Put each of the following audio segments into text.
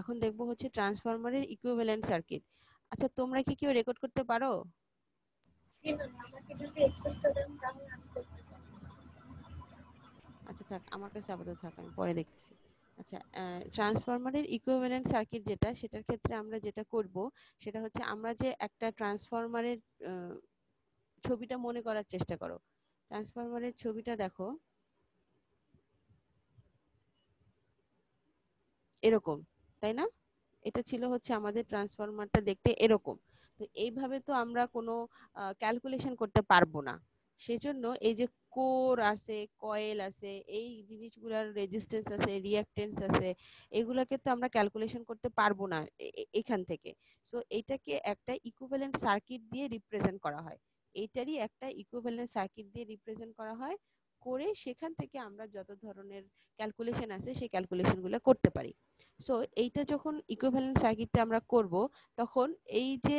এখন দেখব হচ্ছে ট্রান্সফরমারের ইকুইভ্যালেন্ট সার্কিট আচ্ছা তোমরা কি কেউ রেকর্ড করতে পারো আচ্ছা থাক আমার কাছে আপাতত থাক আমি পরে দেখতেছি আচ্ছা ট্রান্সফরমারের ইকুইভ্যালেন্ট সার্কিট যেটা সেটার ক্ষেত্রে আমরা যেটা করব সেটা হচ্ছে আমরা যে একটা ট্রান্সফরমারের ছবিটা মনে করার চেষ্টা করো ট্রান্সফরমারের ছবিটা দেখো এরকম তাই না এটা ছিল হচ্ছে আমাদের ট্রান্সফরমারটা দেখতে এরকম তো এইভাবে তো আমরা কোনো ক্যালকুলেশন করতে পারবো না সেজন্য এই যে কোর আছে কয়েল আছে এই জিনিসগুলোর রেজিস্টেন্স আছে রিয়াক্টেন্স আছে এগুলোকে তো আমরা ক্যালকুলেশন করতে পারবো না এখান থেকে সো এটাকে একটা ইকুভ্যালেন্ট সার্কিট দিয়ে রিপ্রেজেন্ট করা হয় এটারই একটা ইকুভ্যালেন্ট সার্কিট দিয়ে রিপ্রেজেন্ট করা হয় করে সেখান থেকে আমরা যত ধরনের ক্যালকুলেশন আছে সেই ক্যালকুলেশনগুলো করতে পারি সো এইটা যখন ইকুইভ্যালেন্ট সার্কিটটা আমরা করব তখন এই যে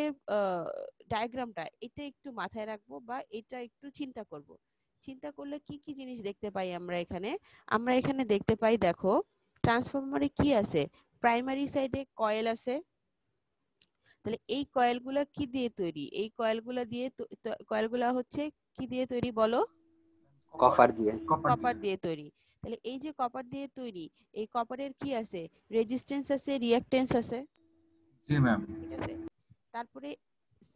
ডায়াগ্রামটা এটা একটু মাথায় রাখবো বা এটা একটু চিন্তা করব চিন্তা করলে কি কি জিনিস দেখতে পাই আমরা এখানে আমরা এখানে দেখতে পাই দেখো ট্রান্সফরমারে কি আছে প্রাইমারি সাইডে কয়েল আছে তাহলে এই কয়েলগুলা কি দিয়ে তৈরি এই কয়েলগুলা দিয়ে কয়েলগুলা হচ্ছে কি দিয়ে তৈরি বলো কপার দিয়ে কপার দিয়ে তৈরি তাহলে এই যে কপার দিয়ে তৈরি এই কপারের কি আছে রেজিস্ট্যান্স আছে রিঅ্যাকট্যান্স আছে জি ম্যাম ঠিক আছে তারপরে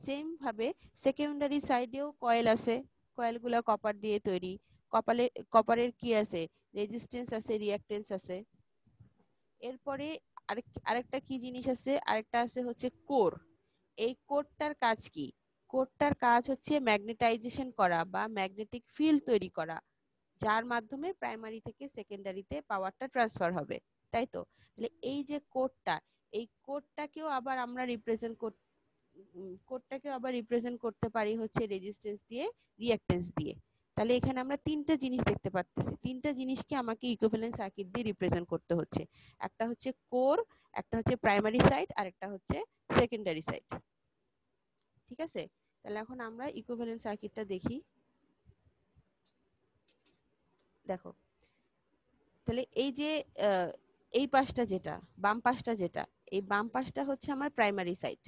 সেম ভাবে সেকেন্ডারি সাইডেও কয়েল আছে কয়েলগুলো কপার দিয়ে তৈরি কপালে কপারের কি আছে রেজিস্ট্যান্স আছে রিঅ্যাকট্যান্স আছে এরপরে আরেকটা কি জিনিস আছে আরেকটা আছে হচ্ছে কোর এই কোরটার কাজ কি কোরটার কাজ হচ্ছে ম্যাগনেটাইজেশন করা বা ম্যাগনেটিক ফিল্ড তৈরি করা যার মাধ্যমে প্রাইমারি থেকে সেকেন্ডারিতে পাওয়ারটা ট্রান্সফার হবে তাই তো তাহলে এই যে কোডটা এই কোডটাকেও আবার আমরা রিপ্রেজেন্ট কোডটাকেও আবার রিপ্রেজেন্ট করতে পারি হচ্ছে রেজিস্ট্যান্স দিয়ে রিয়াক্টেন্স দিয়ে তাহলে এখানে আমরা তিনটা জিনিস দেখতে পাচ্ছি তিনটা জিনিসকে আমাকে ইকুইভ্যালেন্ট সার্কিট দিয়ে রিপ্রেজেন্ট করতে হচ্ছে একটা হচ্ছে কোর একটা হচ্ছে প্রাইমারি সাইড আর একটা হচ্ছে সেকেন্ডারি সাইড ঠিক আছে তাহলে এখন আমরা ইকুইভ্যালেন্ট সার্কিটটা দেখি দেখো তাহলে এই যে এই পাশটা যেটা বাম পাশটা যেটা এই বাম পাশটা হচ্ছে আমার প্রাইমারি সাইট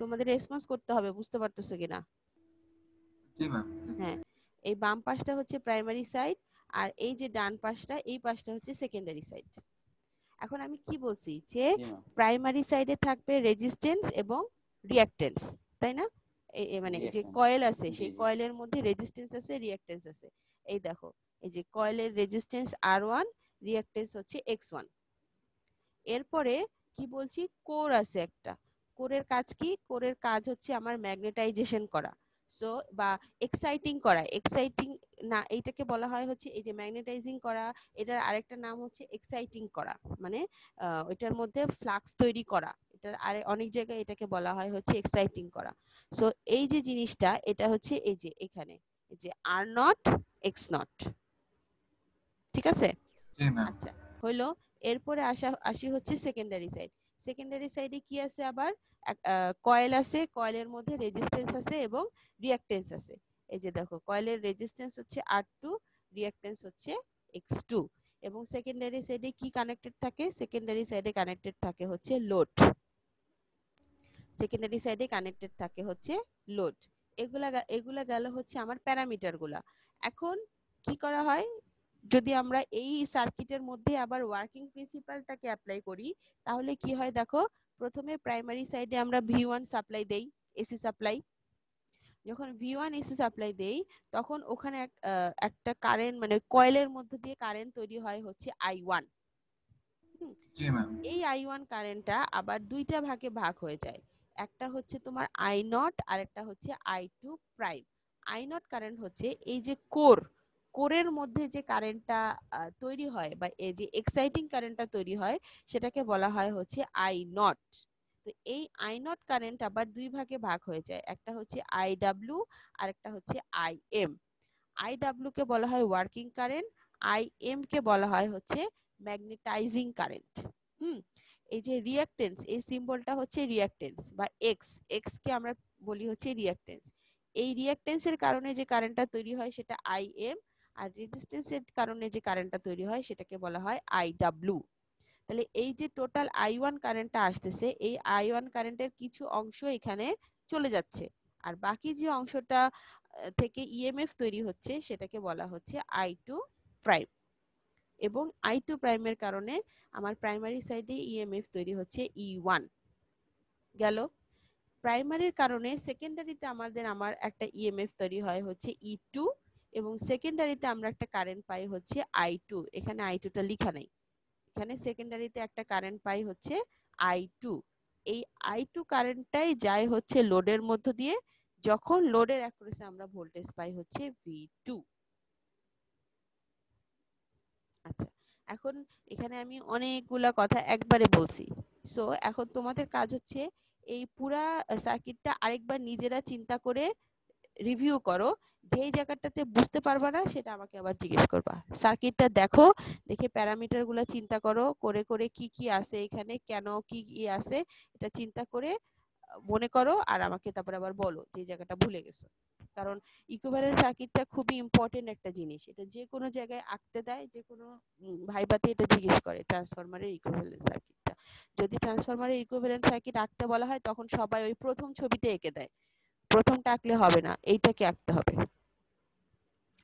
তোমাদের রেসপন্স করতে হবে বুঝতে পারতেছো কিনা হ্যাঁ এই বাম পাশটা হচ্ছে প্রাইমারি সাইট আর এই যে ডান পাশটা এই পাশটা হচ্ছে সেকেন্ডারি সাইট এখন আমি কি বলছি যে প্রাইমারি সাইডে থাকবে রেজিস্ট্যান্স এবং রিঅ্যাকট্যান্স তাই না মানে যে কয়েল আছে সেই কয়েলের মধ্যে রেজিস্ট্যান্স আছে রিঅ্যাকট্যান্স আছে এই দেখো এই যে কয়েলের রেজিস্ট্যান্স আর ওয়ান রিয়াক্টেন্স হচ্ছে এক্স ওয়ান এরপরে কি বলছি কোর আছে একটা কোরের কাজ কি কোরের কাজ হচ্ছে আমার ম্যাগনেটাইজেশন করা সো বা এক্সাইটিং করা এক্সাইটিং না এইটাকে বলা হয় হচ্ছে এই যে ম্যাগনেটাইজিং করা এটার আরেকটা নাম হচ্ছে এক্সাইটিং করা মানে ওইটার মধ্যে ফ্লাক্স তৈরি করা এটার আরে অনেক জায়গায় এটাকে বলা হয় হচ্ছে এক্সাইটিং করা সো এই যে জিনিসটা এটা হচ্ছে এই যে এখানে যে আর নট এক্স নট ঠিক আছে আচ্ছা হইলো এরপরে আসা আসি হচ্ছে সেকেন্ডারি সাইড সেকেন্ডারি সাইডে কি আছে আবার কয়েল আছে কয়েলের মধ্যে রেজিস্ট্যান্স আছে এবং রিয়াক্টেন্স আছে এই যে দেখো কয়েলের রেজিস্ট্যান্স হচ্ছে আর টু হচ্ছে এক্স টু এবং সেকেন্ডারি সাইডে কি কানেক্টেড থাকে সেকেন্ডারি সাইডে কানেক্টেড থাকে হচ্ছে লোড সেকেন্ডারি সাইডে কানেক্টেড থাকে হচ্ছে লোড এগুলা এগুলা গেল হচ্ছে আমার প্যারামিটারগুলা এখন কি করা হয় যদি আমরা এই সার্কিটের মধ্যে আবার ওয়ার্কিং প্রিন্সিপালটাকে অ্যাপ্লাই করি তাহলে কি হয় দেখো প্রথমে প্রাইমারি সাইডে আমরা ভি ওয়ান সাপ্লাই দেই এসি সাপ্লাই যখন ভি ওয়ান এসি সাপ্লাই দেই তখন ওখানে একটা কারেন্ট মানে কয়েলের মধ্যে দিয়ে কারেন্ট তৈরি হয় হচ্ছে আই ওয়ান এই আই ওয়ান কারেন্টটা আবার দুইটা ভাগে ভাগ হয়ে যায় একটা হচ্ছে তোমার আই নট আর একটা হচ্ছে I two prime I naught current হচ্ছে এই যে কোর কোরের মধ্যে যে কারেন্টটা তৈরি হয় বা এই যে এক্সাইটিং কারেন্টটা তৈরি হয় সেটাকে বলা হয় হচ্ছে আই নট তো এই আই নট কারেন্ট আবার দুই ভাগে ভাগ হয়ে যায় একটা হচ্ছে আই ডাব্লিউ আর একটা হচ্ছে আই এম আই ডাব্লিউ কে বলা হয় ওয়ার্কিং কারেন্ট আই এম কে বলা হয় হচ্ছে ম্যাগনেটাইজিং কারেন্ট হুম এই যে রিয়াক্টেন্স এই সিম্বলটা হচ্ছে রিয়াক্টেন্স বা এক্স এক্স কে আমরা বলি হচ্ছে রিয়াক্টেন্স এই রিয়াক্টেন্সের কারণে যে কারেন্টটা তৈরি হয় সেটা আই এম আর রেজিস্ট্যান্সের কারণে যে কারেন্টটা তৈরি হয় সেটাকে বলা হয় আই ডাব্লু তাহলে এই যে টোটাল আই ওয়ান কারেন্টটা আসতেছে এই আই ওয়ান কারেন্টের কিছু অংশ এখানে চলে যাচ্ছে আর বাকি যে অংশটা থেকে ইএমএফ e তৈরি হচ্ছে সেটাকে বলা হচ্ছে আই টু প্রাইম এবং আই টু প্রাইমের কারণে আমার প্রাইমারি সাইডে ইএমএফ তৈরি হচ্ছে ই e ওয়ান গেল প্রাইমারির কারণে সেকেন্ডারিতে আমাদের আমার একটা ইএমএফ e তৈরি হয় হচ্ছে ই e টু এবং সেকেন্ডারিতে আমরা একটা কারেন্ট পাই হচ্ছে আই টু এখানে আই টুটা লিখা নেই এখানে সেকেন্ডারিতে একটা কারেন্ট পাই হচ্ছে আই টু এই আই টু কারেন্টটাই যায় হচ্ছে লোডের মধ্য দিয়ে যখন লোডের অ্যাক্রোসে আমরা ভোল্টেজ পাই হচ্ছে ভি টু আচ্ছা এখন এখানে আমি অনেকগুলা কথা একবারে বলছি সো এখন তোমাদের কাজ হচ্ছে এই পুরা সার্কিটটা আরেকবার নিজেরা চিন্তা করে রিভিউ করো যেই জায়গাটাতে বুঝতে পারবা না সেটা আমাকে আবার জিজ্ঞেস করবা সার্কিটটা দেখো দেখে প্যারামিটার গুলা চিন্তা করো করে করে কি কি আছে এখানে কেন কি কি আছে এটা চিন্তা করে মনে করো আর আমাকে তারপরে আবার বলো যে জায়গাটা ভুলে গেছো কারণ ইকুইভ্যালেন্স সার্কিটটা খুবই ইম্পর্টেন্ট একটা জিনিস এটা যে কোনো জায়গায় আঁকতে দেয় যে কোনো ভাইবাতে এটা জিজ্ঞেস করে ট্রান্সফরমারের ইকুইভ্যালেন্স সার্কিট যদি ট্রান্সফরমারের ইকুইভ্যালেন্ট সার্কিট আঁকতে বলা হয় তখন সবাই ওই প্রথম ছবিটা এঁকে দেয় প্রথমটা আঁকলে হবে না এইটাকে আঁকতে হবে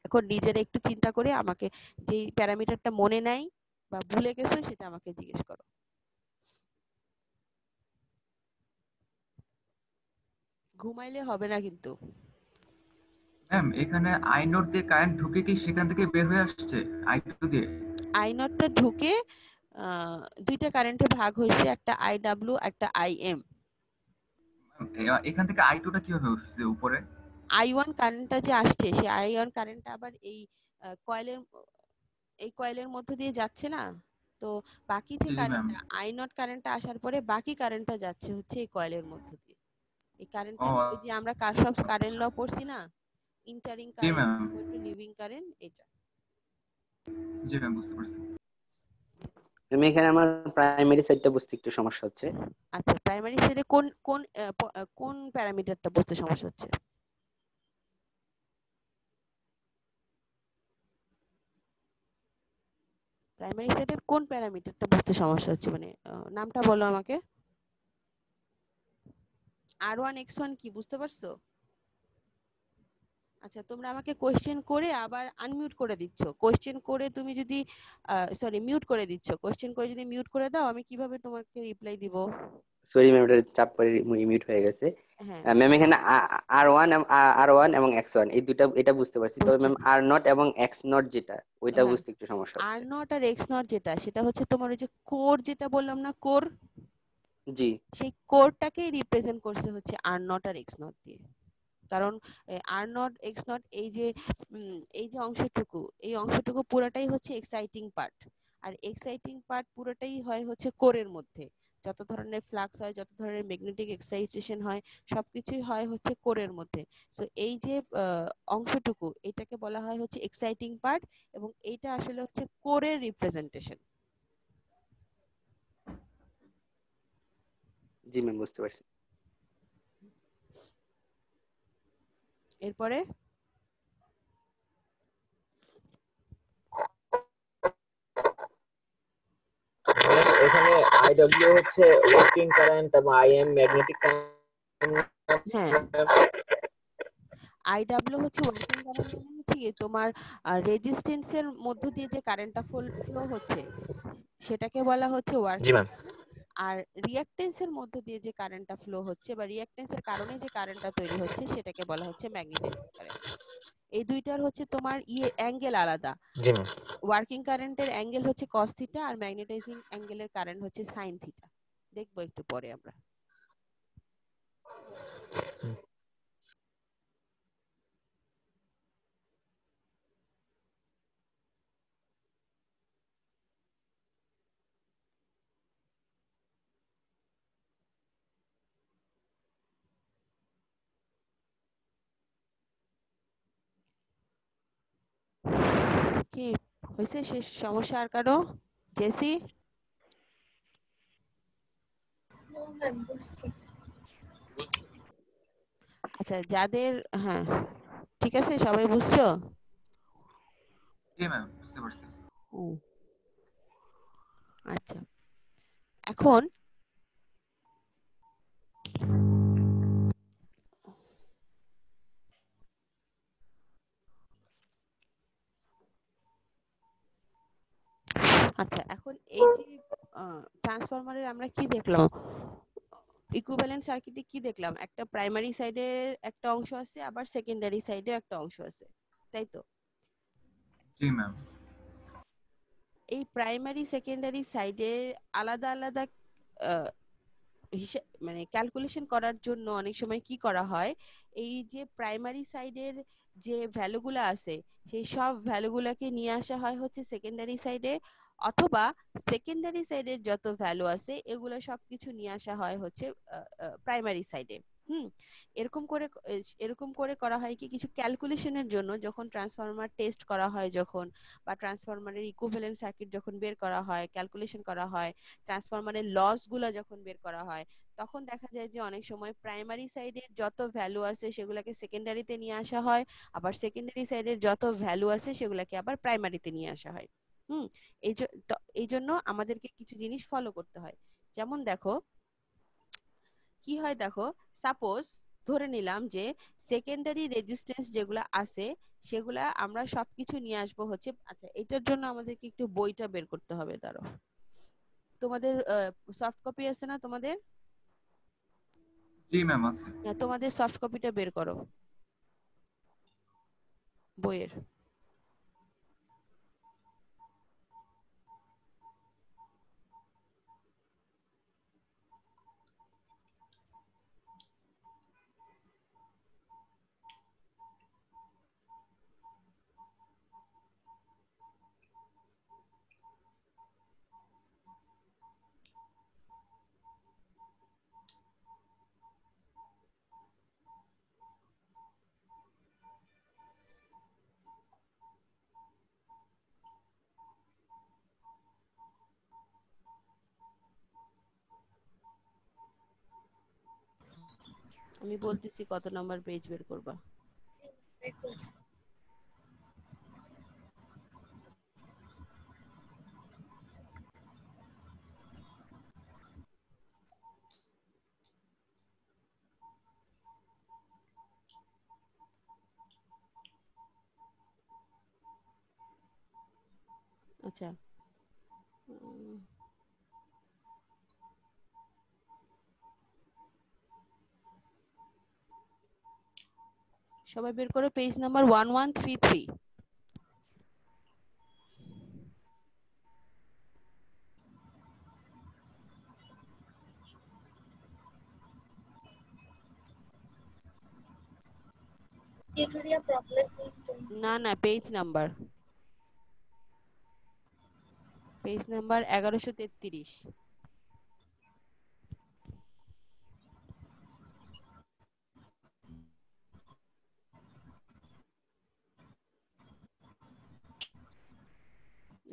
এখন নিজেরা একটু চিন্তা করে আমাকে যেই প্যারামিটারটা মনে নাই বা ভুলে গেছো সেটা আমাকে জিজ্ঞেস করো ঘুমাইলে হবে না কিন্তু ম্যাম এখানে আই নোট দিয়ে কারেন্ট ঢুকে কি সেখান থেকে বের হয়ে আসছে আই টু দিয়ে আই নোটটা ঢুকে দুইটা কারেন্টে ভাগ হয়েছে একটা আই ডাব্লিউ একটা আই এম এখান থেকে আই টুটা কিভাবে উঠছে উপরে আই ওয়ান কারেন্টটা যে আসছে সে আই ওয়ান কারেন্টটা আবার এই কয়েলের এই কয়েলের মধ্য দিয়ে যাচ্ছে না তো বাকি যে কারেন্টটা আই নট কারেন্টটা আসার পরে বাকি কারেন্টটা যাচ্ছে হচ্ছে এই কয়েলের মধ্য দিয়ে এই কারেন্টটা মধ্যে যে আমরা কারশপস কারেন্ট ল পড়ছি না ইন্টারিং কারেন্ট লিভিং কারেন্ট এটা জি ম্যাম বুঝতে পারছি আমি এখানে আমার প্রাইমারি সাইডটা বুঝতে একটু সমস্যা হচ্ছে আচ্ছা প্রাইমারি সাইডে কোন কোন কোন প্যারামিটারটা বুঝতে সমস্যা হচ্ছে প্রাইমারি সাইডের কোন প্যারামিটারটা বুঝতে সমস্যা হচ্ছে মানে নামটা বলো আমাকে আর ওয়ান এক্স ওয়ান কি বুঝতে পারছো আচ্ছা তোমরা আমাকে কোশ্চেন করে আবার আনমিউট করে দিচ্ছ কোশ্চেন করে তুমি যদি সরি মিউট করে দিচ্ছ কোশ্চেন করে যদি মিউট করে দাও আমি কিভাবে তোমাকে রিপ্লাই দিব সরি ম্যাম এটা চাপ পড়ে মিউট হয়ে গেছে ম্যাম এখানে আর ওয়ান আর ওয়ান এবং এক্স ওয়ান এই দুটো এটা বুঝতে পারছি তবে ম্যাম আর নট এবং এক্স নট যেটা ওইটা হ্যাঁ। বুঝতে একটু সমস্যা আর নট আর এক্স নট যেটা সেটা হচ্ছে তোমার ওই যে কোর যেটা বললাম না কোর জি সেই কোরটাকে রিপ্রেজেন্ট করছে হচ্ছে আর নট আর এক্স নট দিয়ে কারণ আর নট এক্স নট এই যে এই যে অংশটুকু এই অংশটুকু পুরোটাই হচ্ছে এক্সাইটিং পার্ট আর এক্সাইটিং পার্ট পুরোটাই হয় হচ্ছে কোরের মধ্যে যত ধরনের ফ্লাক্স হয় যত ধরনের ম্যাগনেটিক এক্সাইটেশন হয় সবকিছুই হয় হচ্ছে কোরের মধ্যে সো এই যে অংশটুকু এটাকে বলা হয় হচ্ছে এক্সাইটিং পার্ট এবং এইটা আসলে হচ্ছে কোরের রিপ্রেজেন্টেশন জি ম্যাম বুঝতে পারছি এরপরে এখানে আইডব্লিউ হচ্ছে working current I M magnetic current হ্যাঁ আইডব্লিউ হচ্ছে ওয়ার্কিং কারেন্ট মানে হচ্ছে তোমার রেজিস্ট্যান্সের মধ্য দিয়ে যে কারেন্টটা ফ্লো হচ্ছে সেটাকে বলা হচ্ছে ওয়ার্কিং আর রিয়াক্টেন্সের মধ্য দিয়ে যে কারেন্টটা ফ্লো হচ্ছে বা এর কারণে যে কারেন্টটা তৈরি হচ্ছে সেটাকে বলা হচ্ছে ম্যাগনেটাইজিং কারেন্ট এই দুইটার হচ্ছে তোমার ইয়ে অ্যাঙ্গেল আলাদা ওয়ার্কিং কারেন্টের অ্যাঙ্গেল হচ্ছে cos থিটা আর ম্যাগনেটাইজিং অ্যাঙ্গেলের কারেন্ট হচ্ছে sin থিটা দেখবো একটু পরে আমরা হয়েছে সে সমস্যা আর কারো জেসি আচ্ছা যাদের হ্যাঁ ঠিক আছে সবাই বুঝছো আচ্ছা এখন আচ্ছা এখন এই যে ট্রান্সফরমারের আমরা কি দেখলাম ইকুইভ্যালেন্ট সার্কিটে কি দেখলাম একটা প্রাইমারি সাইডে একটা অংশ আছে আবার সেকেন্ডারি সাইডেও একটা অংশ আছে তাই তো জি ম্যাম এই প্রাইমারি সেকেন্ডারি সাইডে আলাদা আলাদা মানে ক্যালকুলেশন করার জন্য অনেক সময় কি করা হয় এই যে প্রাইমারি সাইডের যে ভ্যালুগুলো আছে সেই সব ভ্যালুগুলোকে নিয়ে আসা হয় হচ্ছে সেকেন্ডারি সাইডে অথবা সেকেন্ডারি সাইডের যত ভ্যালু আছে এগুলো সবকিছু নিয়ে আসা হয় হচ্ছে প্রাইমারি সাইডে হুম এরকম করে এরকম করে করা হয় কি কিছু ক্যালকুলেশনের জন্য যখন ট্রান্সফরমার টেস্ট করা হয় যখন বা ট্রান্সফরমারের ইকুইভ্যালেন্ট সার্কিট যখন বের করা হয় ক্যালকুলেশন করা হয় ট্রান্সফরমারের লসগুলো যখন বের করা হয় তখন দেখা যায় যে অনেক সময় প্রাইমারি সাইডের যত ভ্যালু আছে সেগুলোকে সেকেন্ডারিতে নিয়ে আসা হয় আবার সেকেন্ডারি সাইডের যত ভ্যালু আছে সেগুলোকে আবার প্রাইমারিতে নিয়ে আসা হয় হুম এই জন্য আমাদেরকে কিছু জিনিস ফলো করতে হয় যেমন দেখো কি হয় দেখো সাপোজ ধরে নিলাম যে সেকেন্ডারি রেজিস্ট্যান্স যেগুলো আছে সেগুলা আমরা সবকিছু নিয়ে আসবো হচ্ছে আচ্ছা এটার জন্য আমাদেরকে একটু বইটা বের করতে হবে দাঁড়ো তোমাদের সফট কপি আছে না তোমাদের জি ম্যাম আছে হ্যাঁ, তোমাদের সফট কপিটা বের করো বইয়ের আমি বলতেছি কত নম্বর পেজ বের করবা আচ্ছা সবাই বের করো page number one one three three problem না না পেজ নাম্বার পেজ নাম্বার এগারোশো তেত্রিশ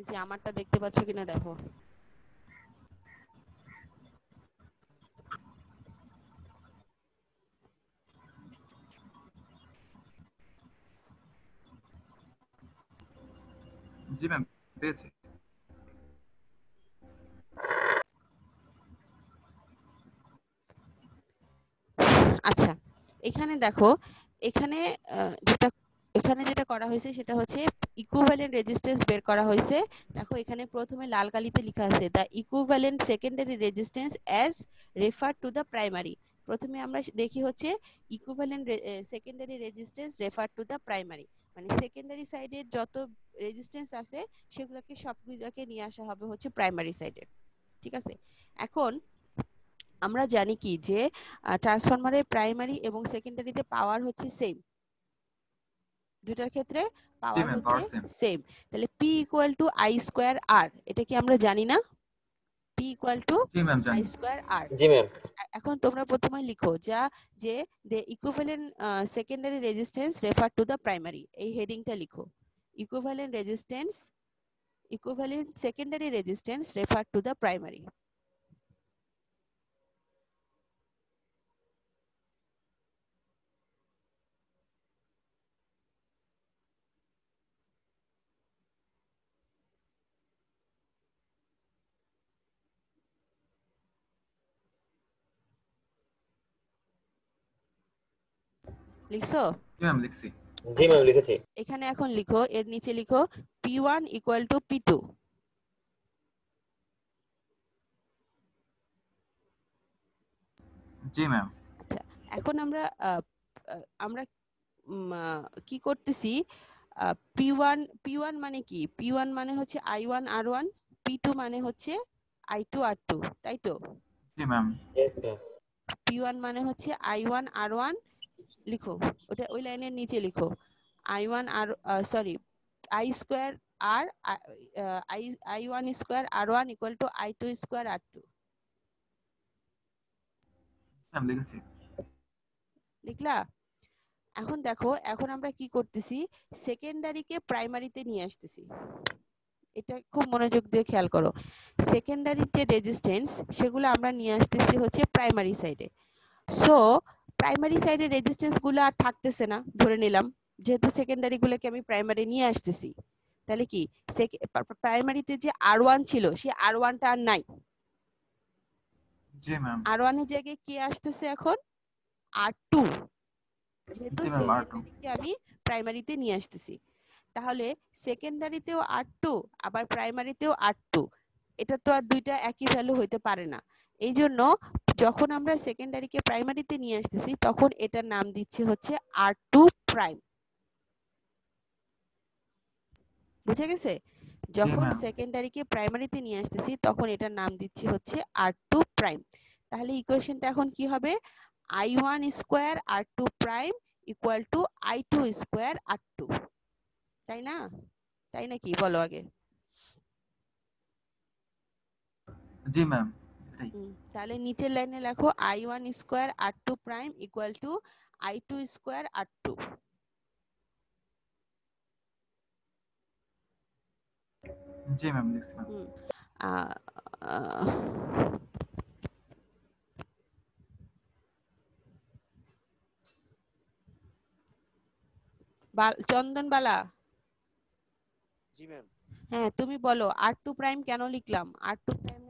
যে আমারটা দেখতে পাচ্ছ কিনা দেখো জি ম্যাম পেয়েছি আচ্ছা এখানে দেখো এখানে যেটা এখানে যেটা করা হয়েছে সেটা হচ্ছে ইকুইভ্যালেন্ট রেজিস্ট্যান্স বের করা হয়েছে দেখো এখানে প্রথমে লাল কালিতে লেখা আছে the equivalent secondary resistance as refer to the primary প্রথমে আমরা দেখি হচ্ছে equivalent secondary resistance refer to the primary মানে সেকেন্ডারি সাইডের যত রেজিস্ট্যান্স আছে সেগুলোকে সবগুলোকে নিয়ে আসা হবে হচ্ছে প্রাইমারি সাইডে ঠিক আছে এখন আমরা জানি কি যে ট্রান্সফরমারের প্রাইমারি এবং সেকেন্ডারিতে পাওয়ার হচ্ছে সেম দুটার ক্ষেত্রে পাওয়ার হচ্ছে সেম তাহলে p equal to i square r এটা কি আমরা জানি না p equal to i square r ji ma'am এখন তোমরা প্রথমে লিখো যা যে the equivalent secondary resistance refer to the primary এই হেডিংটা লিখো equivalent resistance equivalent secondary resistance refer to the primary লিখছো জি ম্যাম লিখছি জি ম্যাম লিখেছি এখানে এখন লিখো এর নিচে লিখো p1 equal to p2 G ma'am আচ্ছা, এখন আমরা আমরা কি করতেছি p1 p1 মানে কি p1 মানে হচ্ছে i1 r1 p2 মানে হচ্ছে i2 r2 তাই তো জি ম্যাম p1 মানে হচ্ছে i1 r1 লিখো ওটা ওই লাইনের নিচে লিখো I one R sorry I square R I I one square R one equal to I two square R two লিখলা এখন দেখো এখন আমরা কি করতেছি সেকেন্ডারিকে প্রাইমারিতে নিয়ে আসতেছি এটা খুব মনোযোগ দিয়ে খেয়াল করো সেকেন্ডারির যে রেজিস্ট্যান্স সেগুলো আমরা নিয়ে আসতেছি হচ্ছে প্রাইমারি সাইডে সো প্রাইমারি সাইডে রেজিস্ট্যান্সগুলো আর থাকতেছে না ধরে নিলাম যেহেতু সেকেন্ডারিগুলোকে আমি প্রাইমারি নিয়ে আসতেছি তাহলে কি প্রাইমারিতে যে আর ওয়ান ছিল সে আর ওয়ানটা আর নাই আর ওয়ানের জায়গায় কে আসতেছে এখন আর টু যেহেতু সেকেন্ডারিকে আমি প্রাইমারিতে নিয়ে আসতেছি তাহলে সেকেন্ডারিতেও আর টু আবার প্রাইমারিতেও আর টু এটা তো আর দুইটা একই ভ্যালু হইতে পারে না এই জন্য যখন আমরা সেকেন্ডারিকে প্রাইমারিতে নিয়ে আসতেছি তখন এটার নাম দিচ্ছি হচ্ছে আর টু প্রাইম বুঝে গেছে যখন সেকেন্ডারিকে হ্যাঁ, হ্যাঁ। প্রাইমারিতে নিয়ে আসতেছি তখন এটার নাম দিচ্ছি হচ্ছে আর টু প্রাইম তাহলে ইকুয়েশনটা এখন কি হবে I one square R two prime equal to I two square R two তাই না তাই নাকি বলো আগে জি ম্যাম তাহলে নিচের লাইনে লেখো I one square R two prime equal to I two square R two ji ma'am লিখছি চন্দনবালা জি ম্যাম হ্যাঁ তুমি বলো আর টু প্রাইম কেন লিখলাম R two prime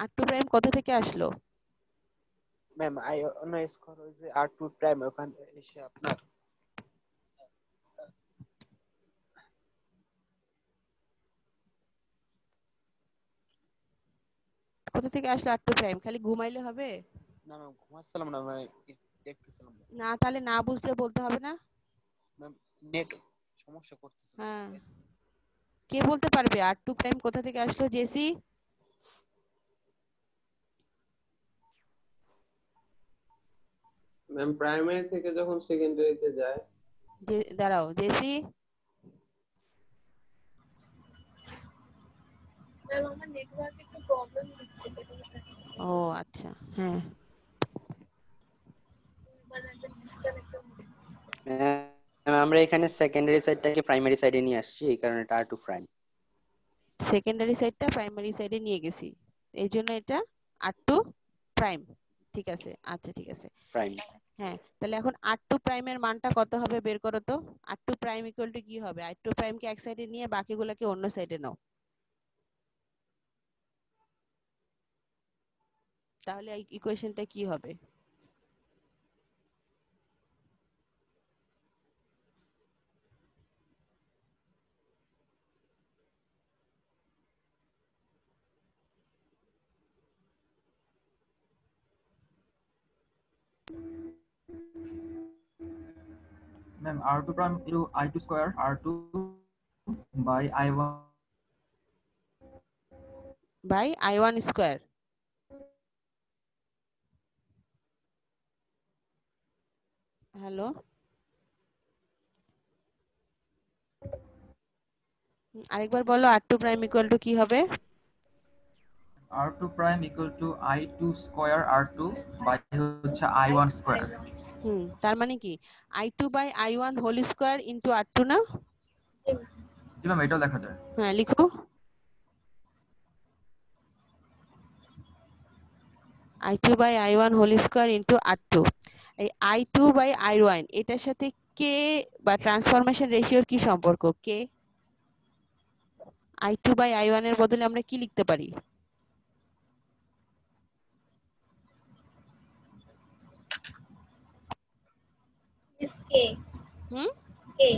R two prime কোথা থেকে আসলো ম্যাম আই অনাইজ করো যে আর টু প্রাইম ওখানে এসে আপনার কোথা থেকে আসলো আর টু প্রাইম খালি ঘুমাইলে হবে না ম্যাম ঘুমাচ্ছিলাম না মানে দেখতেছিলাম না তাহলে না বুঝলে বলতে হবে না ম্যাম নেট সমস্যা করতেছে হ্যাঁ কে বলতে পারবে আর টু প্রাইম কোথা থেকে আসলো জেসি ম্যাম প্রাইমারি থেকে যখন সেকেন্ডারিতে যায় দাঁড়াও জেসি ও আচ্ছা হ্যাঁ আমরা এখানে সেকেন্ডারি সাইডটাকে প্রাইমারি সাইডে নিয়ে আসছি এই কারণে এটা আর টু প্রাইম সেকেন্ডারি সাইডটা প্রাইমারি সাইডে নিয়ে গেছি এই জন্য এটা আর টু প্রাইম ঠিক আছে আচ্ছা ঠিক আছে প্রাইম হ্যাঁ তাহলে এখন আর টু এর মানটা কত হবে বের করো তো R two prime equal to কি হবে আর টু কে এক সাইডে নিয়ে বাকিগুলোকে অন্য সাইডে নাও তাহলে ইকুয়েশনটা কি হবে r2 prime into i2 square r2 by i1 by i1 square hello আরেকবার বলো R two prime equal to কি হবে r2 prime equal to i2 square r2 by হচ্ছে i1 স্কয়ার হুম তার মানে কি i2 by i1 whole square into r2 না জি ma'am এটাও লেখা যায় হ্যাঁ লিখো i2 by i1 whole square into r2 এই i2 বাই i1 এটার সাথে কে বা ট্রান্সফরমেশন রেশিওর কি সম্পর্ক কে i2 বাই i1 এর বদলে আমরা কি লিখতে পারি ইজ কে হুম কে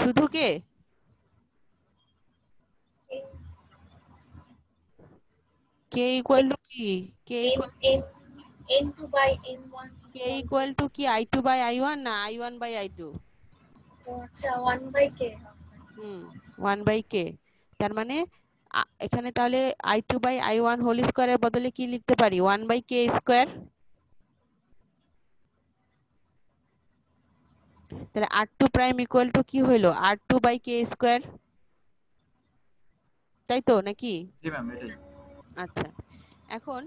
শুধু কে টু কি K equal n2 by n1 k equal to কি i2 by i1 না i1 by i2 আচ্ছা 1 by k hmm 1 by k তার মানে এখানে তাহলে i2 by i1 হোল স্কয়ারের বদলে কি লিখতে পারি 1 by k স্কয়ার তাহলে R two prime equal to কি হইলো R two by K square তাই তো নাকি আচ্ছা এখন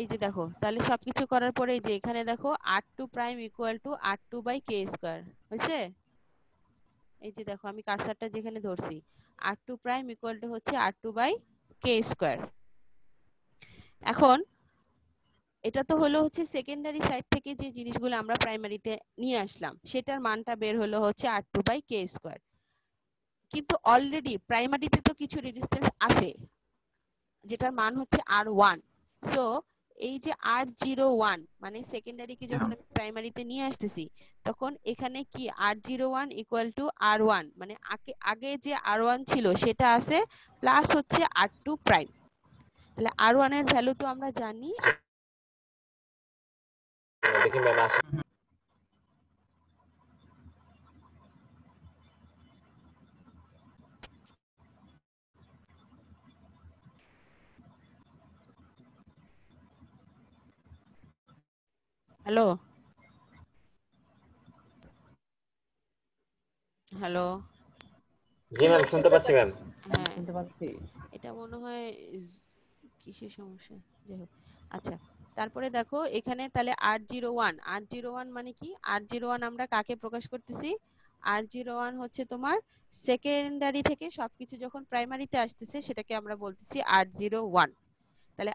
এই যে দেখো তাহলে সবকিছু করার পরে যে এখানে দেখো R two prime equal to R two by K square হয়েছে এই যে দেখো আমি কারসারটা যেখানে ধরছি R two prime equal to হচ্ছে R two by K square এখন এটা তো হলো হচ্ছে সেকেন্ডারি সাইড থেকে যে জিনিসগুলো আমরা প্রাইমারিতে নিয়ে আসলাম সেটার মানটা বের হলো হচ্ছে R two by K square কিন্তু অলরেডি প্রাইমারিতে তো কিছু রেজিস্ট্যান্স আছে যেটার মান হচ্ছে আর ওয়ান সো এই যে আর জিরো ওয়ান মানে সেকেন্ডারিকে যখন প্রাইমারিতে হ্যাঁ। নিয়ে আসতেছি তখন এখানে কি R zero one equal to R one মানে আগে আগে যে আর ওয়ান ছিল সেটা আছে প্লাস হচ্ছে আর টু প্রাইম তাহলে আর ওয়ানের ভ্যালু তো আমরা জানি মানে দেখি ম্যাম আসে হ্যালো হ্যালো জি ম্যাম শুনতে পাচ্ছি ম্যাম হ্যাঁ শুনতে পাচ্ছি এটা মনে হয় কিসের সমস্যা যাই হোক আচ্ছা তারপরে দেখো এখানে তাহলে R zero one R zero one মানে কি আর জিরো ওয়ান আমরা কাকে প্রকাশ করতেছি আর জিরো ওয়ান হচ্ছে তোমার সেকেন্ডারি থেকে সবকিছু যখন প্রাইমারিতে আসতেছে সেটাকে আমরা বলতেছি আট জিরো ওয়ান তাহলে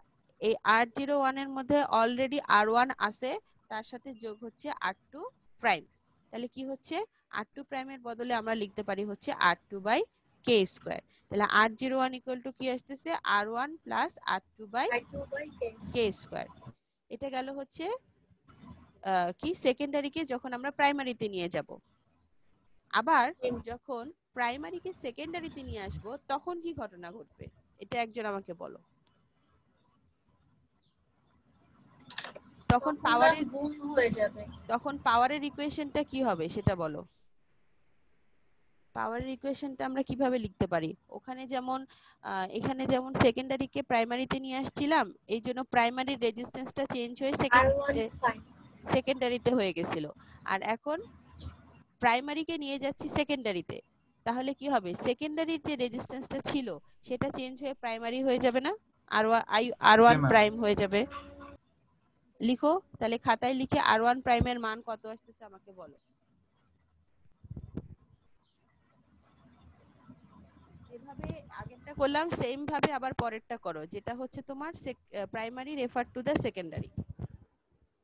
এই আর জিরো ওয়ানের মধ্যে অলরেডি আর ওয়ান আসে তার সাথে যোগ হচ্ছে আর টু প্রাইম তাহলে কি হচ্ছে আর টু প্রাইমের বদলে আমরা লিখতে পারি হচ্ছে R two by K square তাহলে আট জিরো ওয়ান ইকুয়াল টু কি আসতেছে R one plus R two by K square এটা গেল হচ্ছে কি সেকেন্ডারিকে যখন আমরা প্রাইমারিতে নিয়ে যাব আবার যখন প্রাইমারিকে সেকেন্ডারিতে নিয়ে আসব তখন কি ঘটনা ঘটবে এটা একজন আমাকে বলো তখন পাওয়ারের গুণ হয়ে যাবে তখন পাওয়ারের ইকুয়েশনটা কি হবে সেটা বলো পাওয়ারের ইকুয়েশনটা আমরা কিভাবে লিখতে পারি ওখানে যেমন এখানে যেমন সেকেন্ডারিকে প্রাইমারিতে নিয়ে আসছিলাম এই জন্য প্রাইমারি রেজিস্ট্যান্সটা চেঞ্জ হয়ে সেকেন্ডারিতে সেকেন্ডারিতে হয়ে গেছিল আর এখন প্রাইমারিকে নিয়ে যাচ্ছি সেকেন্ডারিতে তাহলে কি হবে সেকেন্ডারির যে রেজিস্ট্যান্সটা ছিল সেটা চেঞ্জ হয়ে প্রাইমারি হয়ে যাবে না আর আই আর ওয়ান প্রাইম হয়ে যাবে লিখো তাহলে খাতায় লিখে আর ওয়ান প্রাইমের মান কত আসতেছে আমাকে বলো যেভাবে আগেরটা করলাম সেম ভাবে আবার পরেরটা করো যেটা হচ্ছে তোমার primary refer to the secondary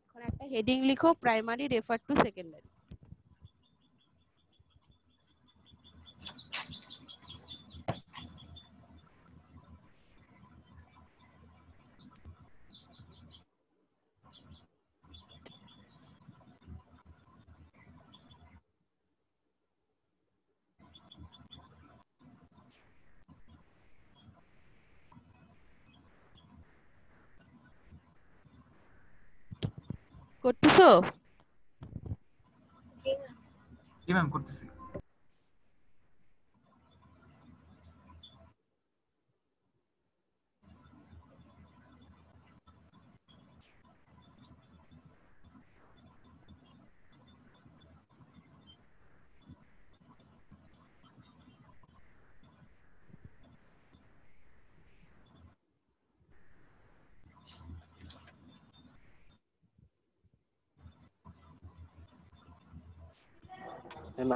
এখন একটা হেডিং লিখো প্রাইমারি রেফার টু সেকেন্ডারি করতেছো জি ম্যাম করতেছি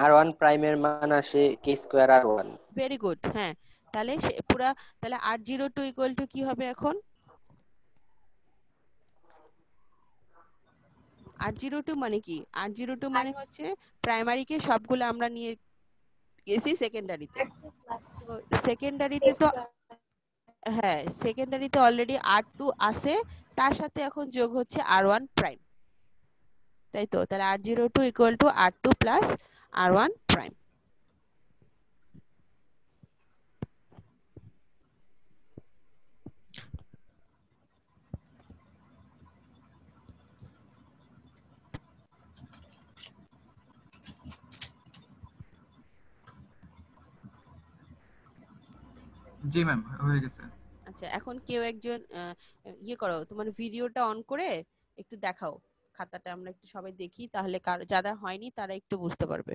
আর ওয়ান প্রাইমের মান আসে K square R one very good হ্যাঁ তাহলে পুরা তাহলে R zero two equal to কি হবে এখন আর জিরো টু মানে কি আর জিরো টু মানে হচ্ছে প্রাইমারিকে সবগুলো আমরা নিয়ে গেছি সেকেন্ডারিতে সেকেন্ডারিতে তো হ্যাঁ সেকেন্ডারিতে অলরেডি আর টু আছে তার সাথে এখন যোগ হচ্ছে আর ওয়ান প্রাইম তাই তো তাহলে R zero two equal to R two plus r1 prime. Ji ma'am হয়ে গেছে আচ্ছা এখন কেউ একজন ইয়ে করো তোমার ভিডিওটা অন করে একটু দেখাও খাতাটা আমরা একটু সবাই দেখি তাহলে যারা হয়নি তারা একটু বুঝতে পারবে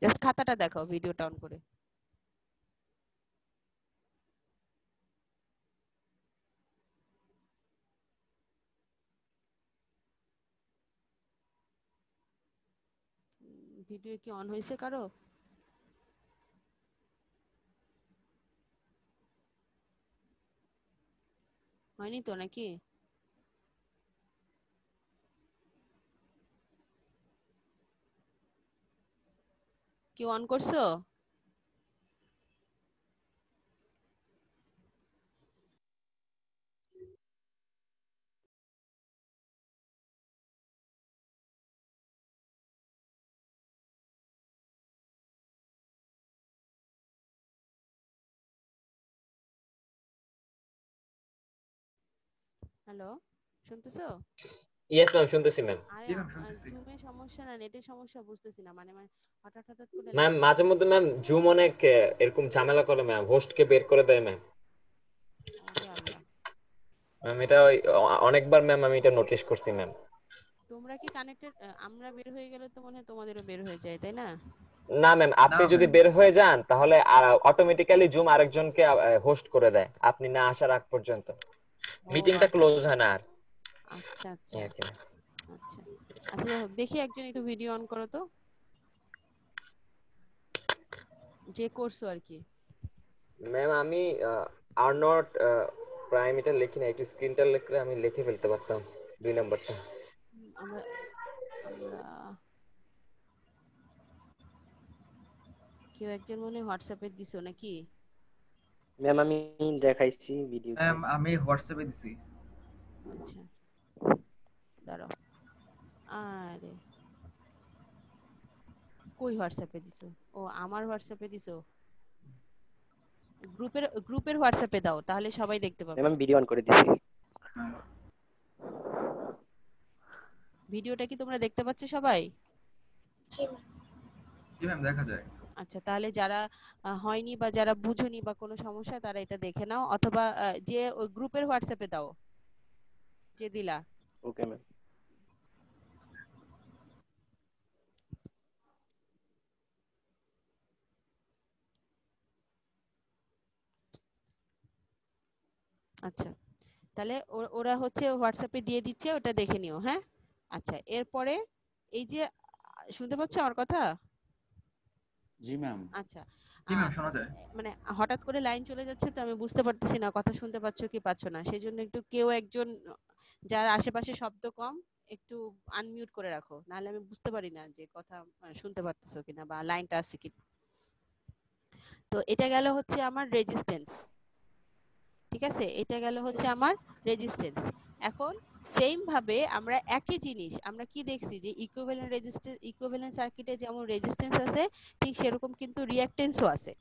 জাস্ট খাতাটা দেখো ভিডিও টাউন করে ভিডিও কি অন হয়েছে কারো হয়নি তো নাকি কি অন করছো হ্যালো শুনতেছো ইয়েস ম্যাম শুনতেছি ম্যাম জুমে সমস্যা না নেটের সমস্যা বুঝতেছি না মানে হঠাৎ হঠাৎ করে ম্যাম মাঝে মধ্যে ম্যাম জুম অনেক এরকম ঝামেলা করে ম্যাম হোস্ট কে বের করে দেয় ম্যাম ম্যাম এটা অনেকবার ম্যাম আমি এটা নোটিশ করছি ম্যাম তোমরা কি কানেক্টেড আমরা বের হয়ে গেলে তো মনে হয় তোমাদেরও বের হয়ে যায় তাই না না ম্যাম আপনি যদি বের হয়ে যান তাহলে অটোমেটিক্যালি জুম আরেকজনকে হোস্ট করে দেয় আপনি না আসার আগ পর্যন্ত মিটিংটা ক্লোজ আচ্ছা, হয় না আর আচ্ছা আচ্ছা আচ্ছা আচ্ছা দেখি একজন একটু ভিডিও অন করো তো যে করছো আর কি ম্যাম আমি আর নট প্রাইম এটা লিখি না একটু স্ক্রিনটা লিখলে আমি লিখে ফেলতে পারতাম দুই নাম্বারটা আমরা কেউ একজন মনে হোয়াটসঅ্যাপে দিছো নাকি ম্যাম আমি দেখাইছি ভিডিও ম্যাম আমি হোয়াটসঅ্যাপে দিছি আচ্ছা দাঁড়াও আরে কই হোয়াটসঅ্যাপে দিছো ও আমার হোয়াটসঅ্যাপে দিছো গ্রুপের গ্রুপের হোয়াটসঅ্যাপে দাও তাহলে সবাই দেখতে পাবে ম্যাম ভিডিও অন করে দিছি ভিডিওটা কি তোমরা দেখতে পাচ্ছ সবাই জি ম্যাম দেখা যায় আচ্ছা তাহলে যারা হয়নি বা যারা বুঝুনি বা কোনো সমস্যা তারা এটা দেখে নাও অথবা যে ওই গ্রুপের হোয়াটসঅ্যাপে দাও যে দিলা ওকে ম্যাম আচ্ছা তাহলে ওরা হচ্ছে হোয়াটসঅ্যাপে দিয়ে দিচ্ছে ওটা দেখে নিও হ্যাঁ আচ্ছা এরপরে এই যে শুনতে পাচ্ছ আমার কথা জি ম্যাম আচ্ছা জি ম্যাম শোনা যায় মানে হঠাৎ করে লাইন চলে যাচ্ছে তো আমি বুঝতে পারতেছি না কথা শুনতে পাচ্ছ কি পাচ্ছ না সেই জন্য একটু কেউ একজন যার আশেপাশে শব্দ কম একটু আনমিউট করে রাখো নাহলে আমি বুঝতে পারি না যে কথা শুনতে পারতেছো কিনা বা লাইনটা আছে কি তো এটা গেল হচ্ছে আমার রেজিস্ট্যান্স ঠিক আছে এটা গেল হচ্ছে আমার রেজিস্ট্যান্স এখন সেম ভাবে আমরা একই জিনিস আমরা কি দেখছি যে ইকুইভ্যালেন্ট রেজিস্ট্যান্স ইকুইভ্যালেন্ট সার্কিটে যেমন রেজিস্ট্যান্স আছে ঠিক সেরকম কিন্তু রিঅ্যাকট্যান্সও আছে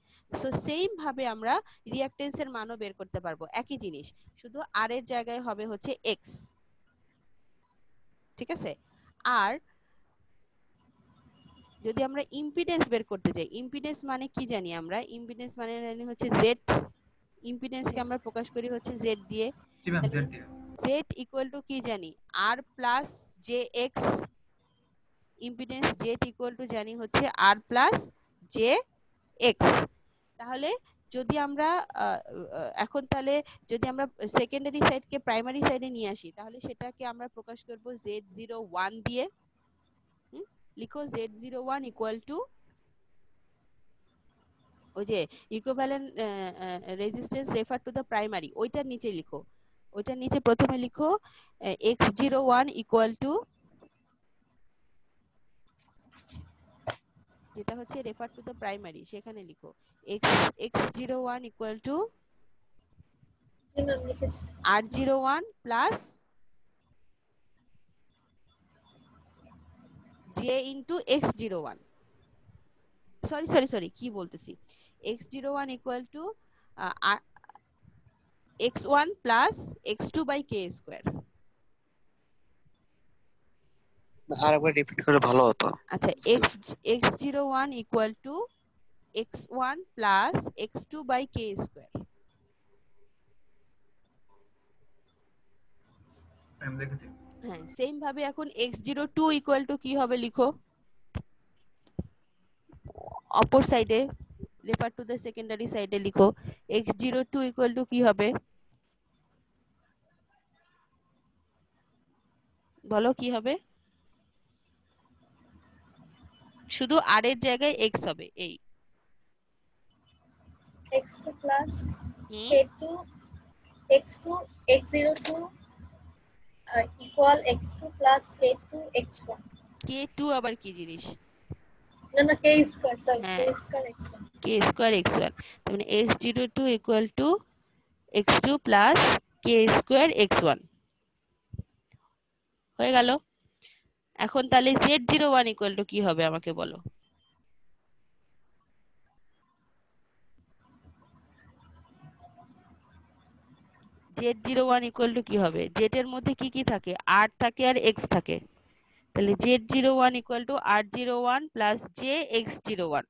সো সেম ভাবে আমরা রিঅ্যাকট্যান্সের মানও বের করতে পারবো একই জিনিস শুধু আর এর জায়গায় হবে হচ্ছে এক্স ঠিক আছে আর যদি আমরা ইম্পিডেন্স বের করতে যাই ইম্পিডেন্স মানে কি জানি আমরা ইম্পিডেন্স মানে জানি হচ্ছে জেড ইম্পিডেন্স কে আমরা প্রকাশ করি হচ্ছে z দিয়ে z ইকুয়াল টু কি জানি r plus jx impedance z equal to জানি হচ্ছে r প্লাস jx তাহলে যদি আমরা এখন তাহলে যদি আমরা সেকেন্ডারি সাইডকে প্রাইমারি সাইডে নিয়ে আসি তাহলে সেটাকে আমরা প্রকাশ করব z01 দিয়ে লিখো z01 ইকুয়াল টু ওই যে equivalent resistance refer to the primary ওইটার নিচে লিখো ওইটার নিচে প্রথমে লিখো X zero one equal to যেটা হচ্ছে রেফার টু দ্য প্রাইমারি সেখানে লিখো X X zero one equal to R zero one plus J into X zero one sorry sorry sorry কি বলতেছি x01 equal to uh, r, x1 plus x2 by k square. আরেকবার repeat করে ভালো হতো আচ্ছা x x01 equal to x1 plus x2 by k square আমি দেখেছি হ্যাঁ সেম ভাবে এখন x02 equal to কি হবে লিখো অপর সাইডে রেফার টু দ্য সেকেন্ডারি সাইডে লিখো X zero two equal to কি হবে বলো কি হবে শুধু আর এর জায়গায় x হবে এই x2 plus k2 x2 x02 uh, equal x2 plus k2 x1 k2 আবার কি জিনিস না না হ্যাঁ। x1 তার মানে x02 টু x2 প্লাস কে x1 হয়ে গেল এখন তাহলে z01 ইকুয়াল কি হবে আমাকে বলো জেড জিরো ওয়ান কি হবে জেড এর মধ্যে কি কি থাকে আর থাকে আর এক্স থাকে তাহলে Z zero one equal to R zero one plus J X zero one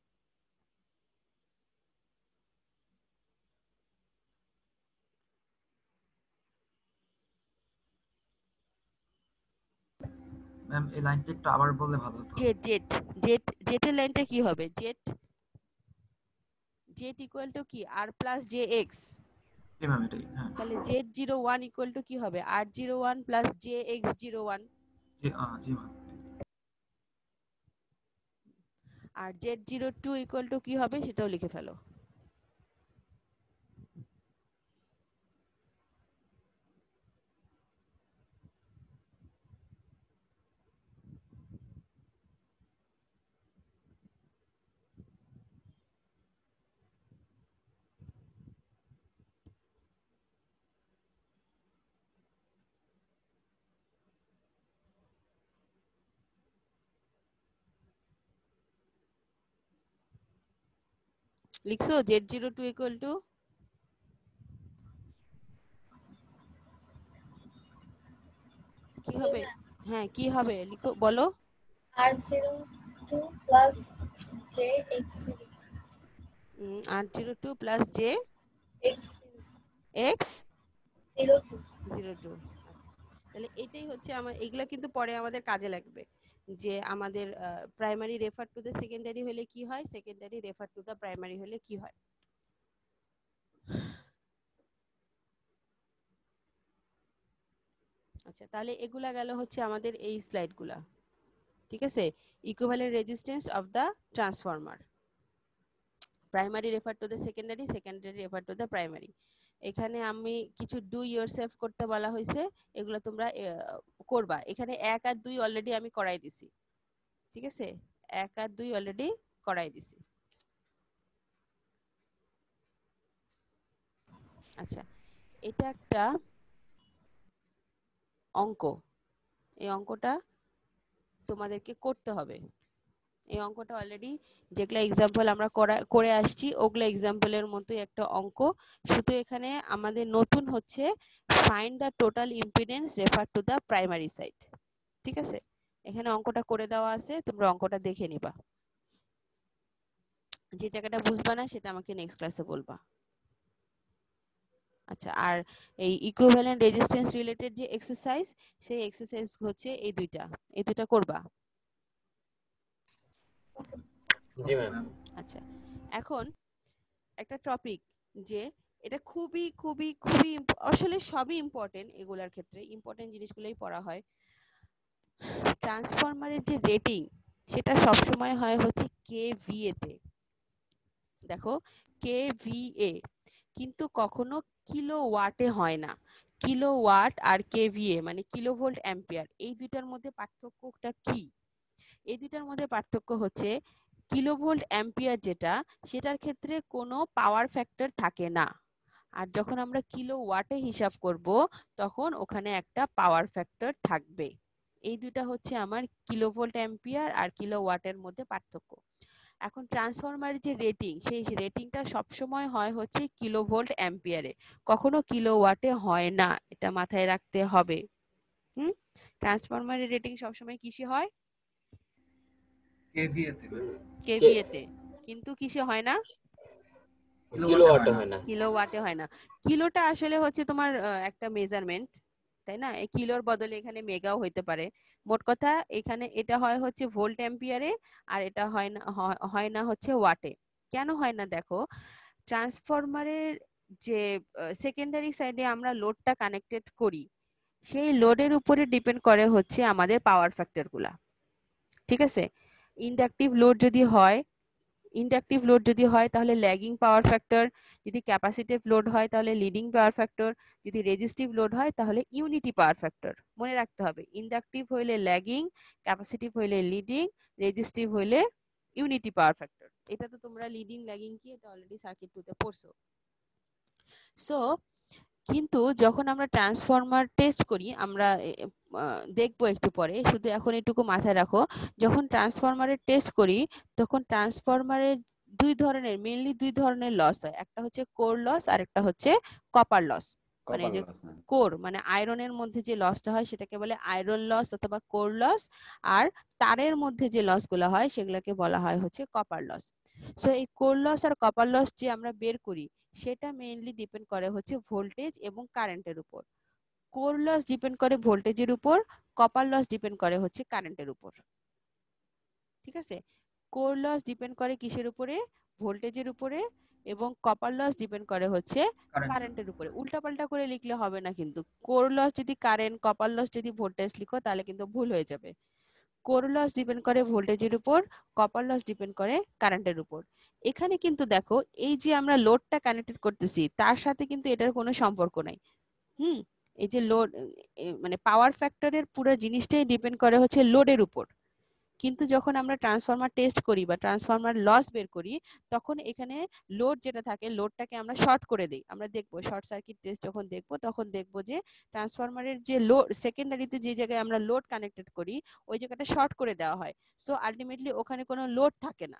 বললে জেড কি হবে জেড জেড টু কি আর প্লাস জে এক্স তাহলে জেড জিরো ওয়ান কি হবে R zero one plus J X zero one আর Z zero two equal to কি হবে সেটাও লিখে ফেলো লিখছো Z zero two equal to কি হবে হ্যাঁ কি হবে লিখো বলো R zero two plus J X R zero two plus J X X zero two zero two তাহলে এটাই হচ্ছে আমার এগুলো কিন্তু পরে আমাদের কাজে লাগবে যে আমাদের primary refer to the secondary হলে কি হয় secondary refer to the primary হলে কি হয় আচ্ছা তাহলে এগুলা গেল হচ্ছে আমাদের এই স্লাইডগুলা ঠিক আছে equivalent resistance of the transformer primary refer to the secondary secondary refer to the primary এখানে আমি কিছু ডু ইয়োরসেলফ করতে বলা হয়েছে এগুলো তোমরা করবা এখানে এক আর দুই অলরেডি আমি করাই দিছি ঠিক আছে এক আর দুই অলরেডি করাই দিছি আচ্ছা এটা একটা অঙ্ক এই অঙ্কটা তোমাদেরকে করতে হবে এই অঙ্কটা অলরেডি যেগুলা এক্সাম্পল আমরা করে আসছি ওগুলো এক্সাম্পলের মতোই একটা অঙ্ক শুধু এখানে আমাদের নতুন হচ্ছে find the total impedance refer to the primary side ঠিক আছে এখানে অঙ্কটা করে দেওয়া আছে তোমরা অঙ্কটা দেখে নিবা যে জায়গাটা বুঝবা না সেটা আমাকে নেক্সট ক্লাসে বলবা আচ্ছা আর এই ইকুইভ্যালেন্ট রেজিস্ট্যান্স রিলেটেড যে এক্সারসাইজ সেই এক্সারসাইজ হচ্ছে এই দুইটা এই দুইটা করবা জি ম্যাম আচ্ছা এখন একটা টপিক যে এটা খুবই খুবই খুবই আসলে সবই ইম্পর্টেন্ট এগুলার ক্ষেত্রে ইম্পর্টেন্ট জিনিসগুলোই পড়া হয় ট্রান্সফরমারের যে রেটিং সেটা সবসময় হয় হচ্ছে কে তে দেখো কে এ কিন্তু কখনো কিলো ওয়াটে হয় না কিলো ওয়াট আর কে মানে কিলো ভোল্ট অ্যাম্পিয়ার এই দুইটার মধ্যে পার্থক্যটা কি এই দুটার মধ্যে পার্থক্য হচ্ছে কিলোভোল্ট অ্যাম্পিয়ার যেটা সেটার ক্ষেত্রে কোনো পাওয়ার ফ্যাক্টর থাকে না আর যখন আমরা কিলো ওয়াটে হিসাব করব তখন ওখানে একটা পাওয়ার ফ্যাক্টর থাকবে এই দুটা হচ্ছে আমার কিলোভোল্ট অ্যাম্পিয়ার আর কিলো ওয়াটের মধ্যে পার্থক্য এখন ট্রান্সফরমার যে রেটিং সেই রেটিংটা সবসময় হয় হচ্ছে কিলোভোল্ট অ্যাম্পিয়ারে কখনো কিলো ওয়াটে হয় না এটা মাথায় রাখতে হবে হুম ট্রান্সফরমারের রেটিং সবসময় কিসে হয় কেভিএ তে কিন্তু কিসে হয় না কিলোওয়াটে হয় না কিলোওয়াটে হয় না কিলোটা আসলে হচ্ছে তোমার একটা মেজারমেন্ট তাই না কিলোর বদলে এখানে মেগাও হইতে পারে মোট কথা এখানে এটা হয় হচ্ছে ভোল্ট অ্যাম্পিয়ারে আর এটা হয় না হয় না হচ্ছে ওয়াটে কেন হয় না দেখো ট্রান্সফরমারের যে সেকেন্ডারি সাইডে আমরা লোডটা কানেক্টেড করি সেই লোডের উপরে ডিপেন্ড করে হচ্ছে আমাদের পাওয়ার ফ্যাক্টরগুলা ঠিক আছে ইন্ডাকটিভ লোড যদি হয় ইন্ডাকটিভ লোড যদি হয় তাহলে ল্যাগিং পাওয়ার ফ্যাক্টর যদি ক্যাপাসিটিভ লোড হয় তাহলে লিডিং পাওয়ার ফ্যাক্টর যদি রেজিস্টিভ লোড হয় তাহলে ইউনিটি পাওয়ার ফ্যাক্টর মনে রাখতে হবে ইন্ডাকটিভ হইলে ল্যাগিং ক্যাপাসিটিভ হইলে লিডিং রেজিস্টিভ হইলে ইউনিটি পাওয়ার ফ্যাক্টর এটা তো তোমরা লিডিং ল্যাগিং কি এটা অলরেডি সার্কিট টুতে পড়ছো সো কিন্তু যখন আমরা ট্রান্সফর্মার টেস্ট করি আমরা দেখবো একটু পরে শুধু এখন এটুকু মাথায় রাখো যখন ট্রান্সফরমারের টেস্ট করি তখন ট্রান্সফরমারের দুই ধরনের মেনলি দুই ধরনের লস হয় একটা হচ্ছে কোর লস আর একটা হচ্ছে কপার লস মানে যে কোর হ্যাঁ। মানে আয়রনের মধ্যে যে লসটা হয় সেটাকে বলে আয়রন লস অথবা কোর লস আর তারের মধ্যে যে লসগুলো হয় সেগুলোকে বলা হয় হচ্ছে কপার লস সো এই কোর লস আর কপার লস যে আমরা বের করি সেটা মেইনলি ডিপেন্ড করে হচ্ছে ভোল্টেজ এবং কারেন্টের উপর কোর লস ডিপেন্ড করে ভোল্টেজের উপর কপার লস ডিপেন্ড করে হচ্ছে কারেন্টের উপর ঠিক আছে কোর লস ডিপেন্ড করে কিসের উপরে ভোল্টেজের উপরে এবং কপার লস ডিপেন্ড করে হচ্ছে কারেন্টের উপরে উল্টাপাল্টা করে লিখলে হবে না কিন্তু কোর লস যদি কারেন্ট কপার লস যদি ভোল্টেজ লিখো তাহলে কিন্তু ভুল হয়ে যাবে কোর লস ডিপেন্ড করে ভোল্টেজের উপর কপার লস ডিপেন্ড করে কারেন্টের উপর এখানে কিন্তু দেখো এই যে আমরা লোডটা কানেক্টেড করতেছি তার সাথে কিন্তু এটার কোনো সম্পর্ক নাই হুম এই যে লোড মানে পাওয়ার ফ্যাক্টরের পুরো জিনিসটাই ডিপেন্ড করে হচ্ছে লোডের উপর কিন্তু যখন আমরা ট্রান্সফর্মার টেস্ট করি বা ট্রান্সফর্মার লস বের করি তখন এখানে লোড যেটা থাকে লোডটাকে আমরা শর্ট করে দিই আমরা দেখব শর্ট সার্কিট টেস্ট যখন দেখব তখন দেখব যে ট্রান্সফর্মারের যে লোড সেকেন্ডারিতে যে জায়গায় আমরা লোড কানেক্টেড করি ওই জায়গাটা শর্ট করে দেওয়া হয় সো আলটিমেটলি ওখানে কোনো লোড থাকে না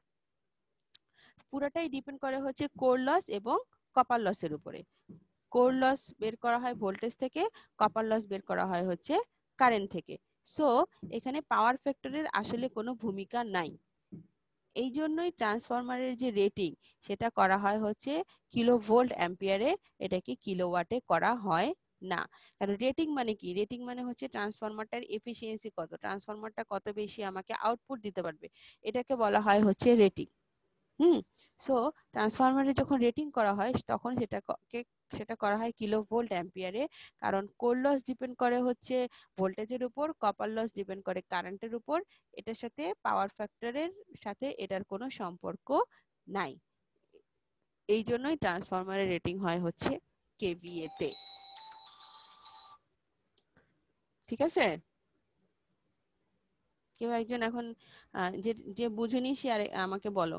পুরাটাই ডিপেন্ড করে হচ্ছে কোর লস এবং কপার লসের উপরে কোর লস বের করা হয় ভোল্টেজ থেকে কপার লস বের করা হয় হচ্ছে কারেন্ট থেকে সো এখানে পাওয়ার ফ্যাক্টরের আসলে কোনো ভূমিকা নাই এই জন্যই ট্রান্সফরমারের যে রেটিং সেটা করা হয় হচ্ছে কিলো ভোল্ট অ্যাম্পিয়ারে এটাকে কিলোওয়াটে করা হয় না কারণ রেটিং মানে কি রেটিং মানে হচ্ছে ট্রান্সফরমারটার এফিসিয়েন্সি কত ট্রান্সফরমারটা কত বেশি আমাকে আউটপুট দিতে পারবে এটাকে বলা হয় হচ্ছে রেটিং হুম সো ট্রান্সফরমারে যখন রেটিং করা হয় তখন সেটাকে সেটা করা হয় কিলো ভোল্ট অ্যাম্পিয়ারে কারণ কোর লস ডিপেন্ড করে হচ্ছে ভোল্টেজের উপর কপার লস ডিপেন্ড করে কারেন্টের উপর এটার সাথে পাওয়ার ফ্যাক্টরের সাথে এটার কোনো সম্পর্ক নাই এই জন্যই ট্রান্সফরমারের রেটিং হয় হচ্ছে কেভিএ তে ঠিক আছে কেউ একজন এখন যে যে বুঝুনি সে আমাকে বলো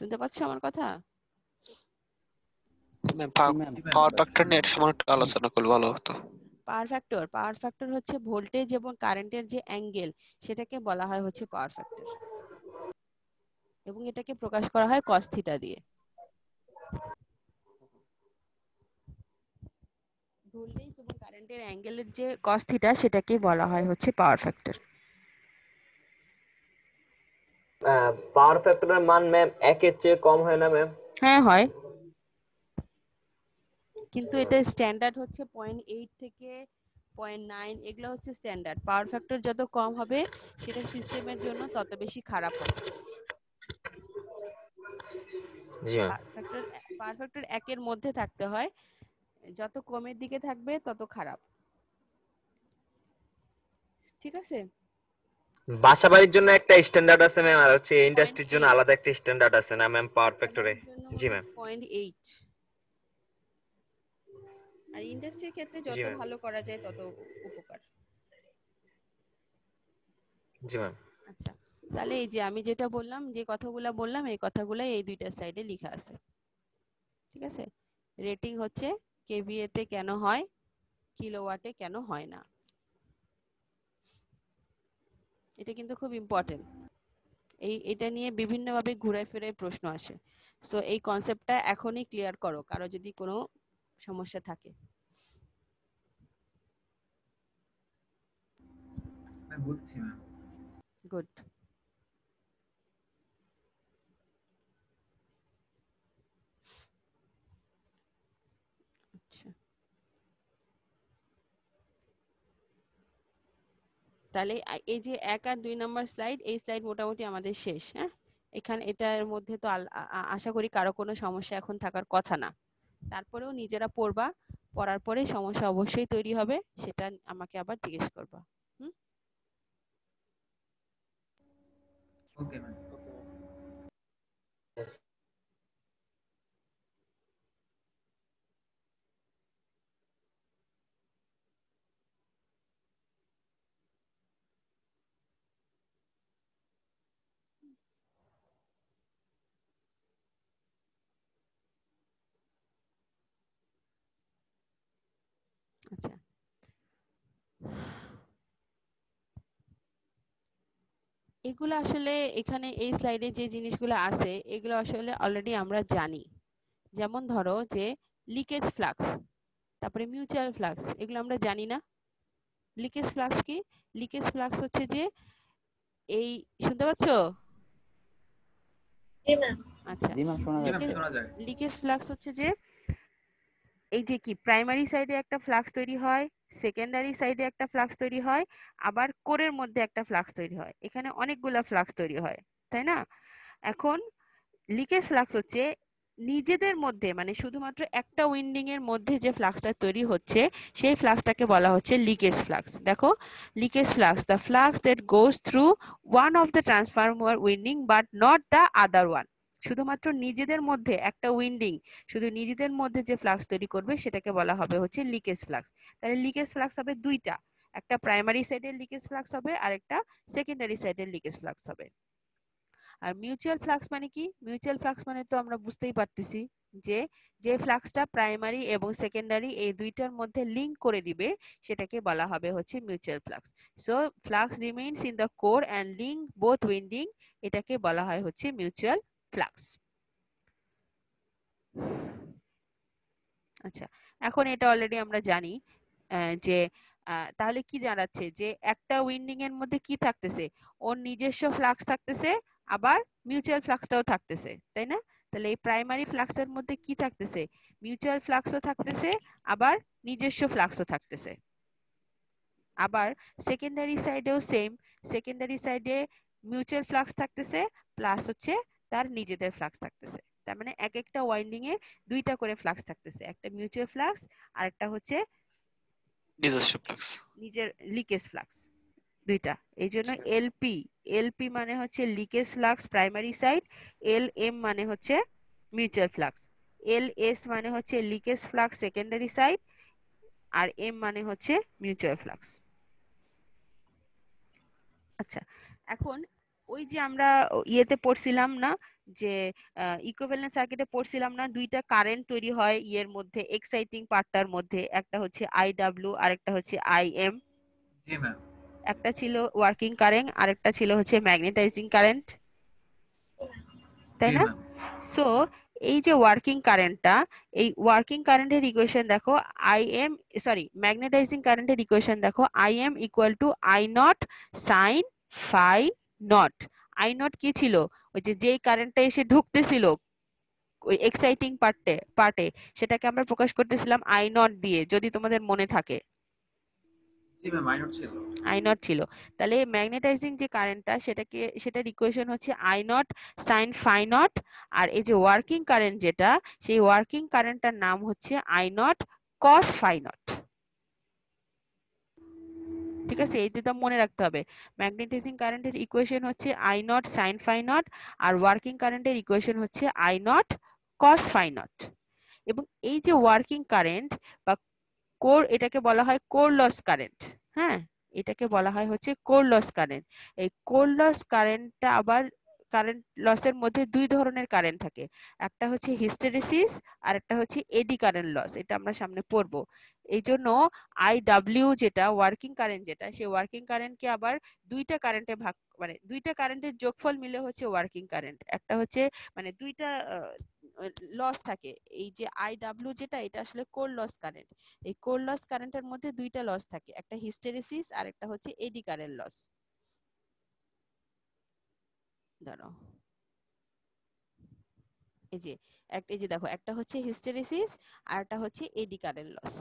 শুনতে পাচ্ছ আমার কথা পাওয়ার ফ্যাক্টর নিয়ে সামান্য একটু আলোচনা করলে ভালো হতো পাওয়ার ফ্যাক্টর পাওয়ার ফ্যাক্টর হচ্ছে ভোল্টেজ এবং কারেন্টের যে অ্যাঙ্গেল সেটাকে বলা হয় হচ্ছে পাওয়ার ফ্যাক্টর এবং এটাকে প্রকাশ করা হয় cos থিটা দিয়ে ভোল্টেজ এবং কারেন্টের অ্যাঙ্গেলের যে cos থিটা সেটাকে বলা হয় হচ্ছে পাওয়ার ফ্যাক্টর পাওয়ার ফ্যাক্টরের মান ম্যাম একের চেয়ে কম হয় না ম্যাম হ্যাঁ হয় কিন্তু এটা স্ট্যান্ডার্ড হচ্ছে পয়েন্ট এইট থেকে পয়েন্ট নাইন এগুলো হচ্ছে স্ট্যান্ডার্ড পাওয়ার ফ্যাক্টর যত কম হবে সেটা সিস্টেমের জন্য তত বেশি খারাপ হবে পাওয়ার ফ্যাক্টর একের মধ্যে থাকতে হয় যত কমের দিকে থাকবে তত খারাপ ঠিক আছে বাসা বাড়ির জন্য একটা স্ট্যান্ডার্ড আছে ম্যাম আর হচ্ছে ইন্ডাস্ট্রির জন্য আলাদা একটা স্ট্যান্ডার্ড আছে না ম্যাম পাওয়ার ফ্যাক্টরে জি ম্যাম 0.8 আর ইন্ডাস্ট্রির ক্ষেত্রে যত ভালো করা যায় তত উপকার জি ম্যাম আচ্ছা তাহলে এই যে আমি যেটা বললাম যে কথাগুলো বললাম এই কথাগুলো এই দুইটা স্লাইডে লেখা আছে ঠিক আছে রেটিং হচ্ছে কেভিএ তে কেন হয় কিলোওয়াটে কেন হয় না এটা কিন্তু খুব ইম্পর্টেন্ট এই এটা নিয়ে বিভিন্নভাবে ঘুরে ফিরে প্রশ্ন আসে সো এই কনসেপ্টটা এখনই ক্লিয়ার করো কারো যদি কোনো সমস্যা থাকে গুড তাহলে এই যে এক আর দুই নম্বর স্লাইড এই স্লাইড মোটামুটি আমাদের শেষ হ্যাঁ এখানে এটার মধ্যে তো আশা করি কারো কোনো সমস্যা এখন থাকার কথা না তারপরেও নিজেরা পড়বা পড়ার পরে সমস্যা অবশ্যই তৈরি হবে সেটা আমাকে আবার জিজ্ঞেস করবা হুম ওকে ম্যাম আচ্ছা এগুলো আসলে এখানে এই স্লাইডে যে জিনিসগুলো আছে এগুলো আসলে অলরেডি আমরা জানি যেমন ধরো যে লিকেজ ফ্লাক্স তারপরে মিউচুয়াল ফ্লাক্স এগুলো আমরা জানি না লিকেজ ফ্লাক্স কি লিকেজ ফ্লাক্স হচ্ছে যে এই শুনতে পাচ্ছ আচ্ছা লিকেজ ফ্লাক্স হচ্ছে যে এই যে কি প্রাইমারি সাইডে একটা ফ্লাক্স তৈরি হয় সেকেন্ডারি সাইডে একটা ফ্লাক্স তৈরি হয় আবার কোরের মধ্যে একটা ফ্লাক্স তৈরি হয় এখানে অনেকগুলা ফ্লাক্স তৈরি হয় তাই না এখন লিকেজ ফ্লাক্স হচ্ছে নিজেদের মধ্যে মানে শুধুমাত্র একটা উইন্ডিং এর মধ্যে যে ফ্লাক্সটা তৈরি হচ্ছে সেই ফ্লাক্সটাকে বলা হচ্ছে লিকেজ ফ্লাক্স দেখো leakage flux the flux that goes through one of the transformer winding but not the other one শুধুমাত্র নিজেদের মধ্যে একটা উইন্ডিং শুধু নিজেদের মধ্যে যে ফ্লাক্স তৈরি করবে সেটাকে বলা হবে হচ্ছে লিকেজ ফ্লাক্স তাহলে লিকেজ ফ্লাক্স হবে দুইটা একটা প্রাইমারি সাইডের লিকেজ ফ্লাক্স হবে আর একটা সেকেন্ডারি সাইডের লিকেজ ফ্লাক্স হবে আর মিউচুয়াল ফ্লাক্স মানে কি মিউচুয়াল ফ্লাক্স মানে তো আমরা বুঝতেই পারতেছি যে যে ফ্লাক্সটা প্রাইমারি এবং সেকেন্ডারি এই দুইটার মধ্যে লিঙ্ক করে দিবে সেটাকে বলা হবে হচ্ছে mutual flux so flux remains in the core and link both winding এটাকে বলা হয় হচ্ছে মিউচুয়াল ফ্লাক্স আচ্ছা এখন এটা অলরেডি আমরা জানি যে তাহলে কি জানাচ্ছে যে একটা উইন্ডিং এর মধ্যে কি থাকতেছে ওর নিজস্ব ফ্লাক্স থাকতেছে আবার মিউচুয়াল ফ্লাক্সটাও থাকতেছে তাই না তাহলে এই প্রাইমারি ফ্লাক্সের মধ্যে কি থাকতেছে মিউচুয়াল ফ্লাক্সও থাকতেছে আবার নিজস্ব ফ্লাক্সও থাকতেছে আবার সেকেন্ডারি সাইডেও সেম সেকেন্ডারি সাইডে মিউচুয়াল ফ্লাক্স থাকতেছে প্লাস হচ্ছে তার নিজেদের ফ্লাক্স থাকতেছে তার মানে এক একটা ওয়াইন্ডিং এ দুইটা করে ফ্লাক্স থাকতেছে একটা মিউচুয়াল ফ্লাক্স আর একটা হচ্ছে নিজস্ব ফ্লাক্স নিজের লিকেজ ফ্লাক্স দুইটা এই জন্য এলপি আচ্ছা। এলপি মানে হচ্ছে leakage flux primary side L M মানে হচ্ছে মিউচুয়াল ফ্লাক্স এল এস মানে হচ্ছে লিকেজ ফ্লাক্স সেকেন্ডারি সাইড আর এম মানে হচ্ছে মিউচুয়াল ফ্লাক্স আচ্ছা এখন ওই যে আমরা ইয়েতে পড়ছিলাম না যে ইকুইভ্যালেন্ট সার্কিটে পড়ছিলাম না দুইটা কারেন্ট তৈরি হয় ইয়ের মধ্যে এক্সাইটিং পার্টটার মধ্যে একটা হচ্ছে আইডাব্লিউ আর একটা হচ্ছে আইএম জি ম্যাম একটা ছিল ওয়ার্কিং কারেন্ট আরেকটা ছিল হচ্ছে ম্যাগনেটাইজিং কারেন্ট তাই না সো এই যে ওয়ার্কিং কারেন্টটা এই ওয়ার্কিং কারেন্টের ইকুয়েশন দেখো আই এম সরি ম্যাগনেটাইজিং কারেন্টের ইকুয়েশন দেখো I M equal to I naught sine phi naught I naught কি ছিল ওই যে যেই কারেন্টটা এসে ঢুকতেছিল ওই এক্সাইটিং পার্টে পার্টে সেটাকে আমরা প্রকাশ করতেছিলাম আই নট দিয়ে যদি তোমাদের মনে থাকে আই নট ছিল তাহলে ম্যাগনেটাইজিং যে কারেন্টটা সেটাকে সেটা ইকুয়েশন হচ্ছে I naught sine phi naught আর এই যে ওয়ার্কিং কারেন্ট যেটা সেই ওয়ার্কিং কারেন্টটার নাম হচ্ছে I naught cos phi naught ঠিক আছে এই দুটো মনে রাখতে হবে ম্যাগনেটাইজিং কারেন্টের ইকুয়েশন হচ্ছে I naught sine phi naught আর ওয়ার্কিং কারেন্টের ইকুয়েশন হচ্ছে I naught cos phi naught এবং এই যে ওয়ার্কিং কারেন্ট বা কোর এটাকে বলা হয় কোর লস কারেন্ট হ্যাঁ এটাকে বলা হয় হচ্ছে কোর লস কারেন্ট এই কোর লস কারেন্টটা আবার কারেন্ট লসের মধ্যে দুই ধরনের কারেন্ট থাকে একটা হচ্ছে হিস্টেরিসিস আর একটা হচ্ছে এডি কারেন্ট লস এটা আমরা সামনে পড়ব এই জন্য আইডাব্লিউ যেটা ওয়ার্কিং কারেন্ট যেটা সেই ওয়ার্কিং কারেন্টকে আবার দুইটা কারেন্টে ভাগ মানে দুইটা কারেন্টের যোগফল মিলে হচ্ছে ওয়ার্কিং কারেন্ট একটা হচ্ছে মানে দুইটা লস থাকে এই যে আইডাব্লিউ যেটা এটা আসলে কোর লস কারেন্ট এই কোর লস কারেন্টের মধ্যে দুইটা লস থাকে একটা হিস্টেরিসিস আর একটা হচ্ছে এডি কারেন্ট লস দাঁড়াও এই যে একটা এই যে দেখো একটা হচ্ছে হিস্টেরিসিস আর হচ্ছে এডি কারেন্ট লস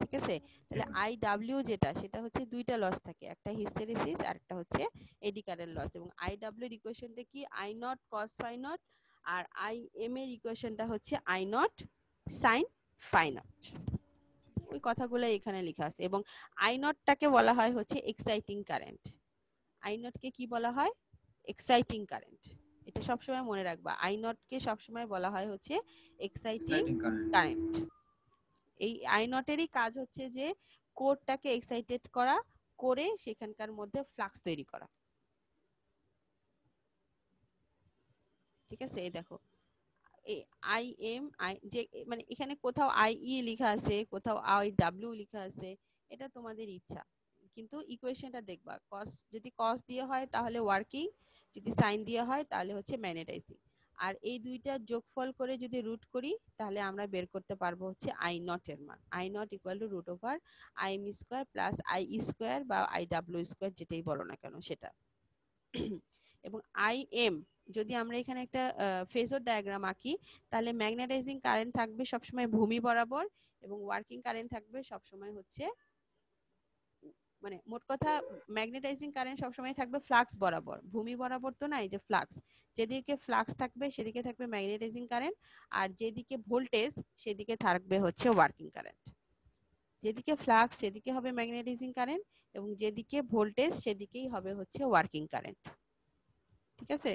ঠিক আছে তাহলে আই যেটা সেটা হচ্ছে দুইটা লস থাকে একটা হিস্টেরিসিস আর একটা হচ্ছে এডি কারেন্ট লস এবং আই ডাব্লিউ এর ইকুয়েশনটা কি I naught cos phi naught আর আই এম এর ইকুয়েশনটা হচ্ছে I naught sine phi naught ওই কথাগুলো এখানে লেখা আছে এবং আই নটটাকে বলা হয় হচ্ছে এক্সাইটিং কারেন্ট আই নটকে কি বলা হয় এক্সাইটিং কারেন্ট এটা সবসময় মনে রাখবা আই নটকে সবসময় বলা হয় হচ্ছে এক্সাইটিং কারেন্ট এই আই নটেরই কাজ হচ্ছে যে কোরটাকে এক্সাইটেড করা করে সেখানকার মধ্যে ফ্লাক্স তৈরি করা ঠিক আছে এই দেখো এই আই এম আই যে মানে এখানে কোথাও আই ই লেখা আছে কোথাও আই ডাব্লিউ লেখা আছে এটা তোমাদের ইচ্ছা কিন্তু ইকুয়েশনটা দেখবা কস যদি কস দিয়ে হয় তাহলে ওয়ার্কিং যদি সাইন দিয়ে হয় তাহলে হচ্ছে ম্যাগনেটাইজিং আর এই দুইটা যোগফল করে যদি রুট করি তাহলে আমরা বের করতে পারবো হচ্ছে আই নট এর মান I naught equal to root over I M square plus I square বা আই ডাব্লিউ স্কোয়ার যেটাই বলো না কেন সেটা এবং আই এম যদি আমরা এখানে একটা ফেজর ডায়াগ্রাম আঁকি তাহলে ম্যাগনেটাইজিং কারেন্ট থাকবে সবসময় ভূমি বরাবর এবং ওয়ার্কিং কারেন্ট থাকবে সবসময় হচ্ছে মানে মোট কথা ম্যাগনেটাইজিং কারেন্ট সবসময় থাকবে ফ্লাক্স বরাবর ভূমি বরাবর তো নাই যে ফ্লাক্স যেদিকে ফ্লাক্স থাকবে সেদিকে থাকবে ম্যাগনেটাইজিং কারেন্ট আর যেদিকে ভোল্টেজ সেদিকে থাকবে হচ্ছে ওয়ার্কিং কারেন্ট যেদিকে ফ্লাক্স সেদিকে হবে ম্যাগনেটাইজিং কারেন্ট এবং যেদিকে ভোল্টেজ সেদিকেই হবে হচ্ছে ওয়ার্কিং কারেন্ট ঠিক আছে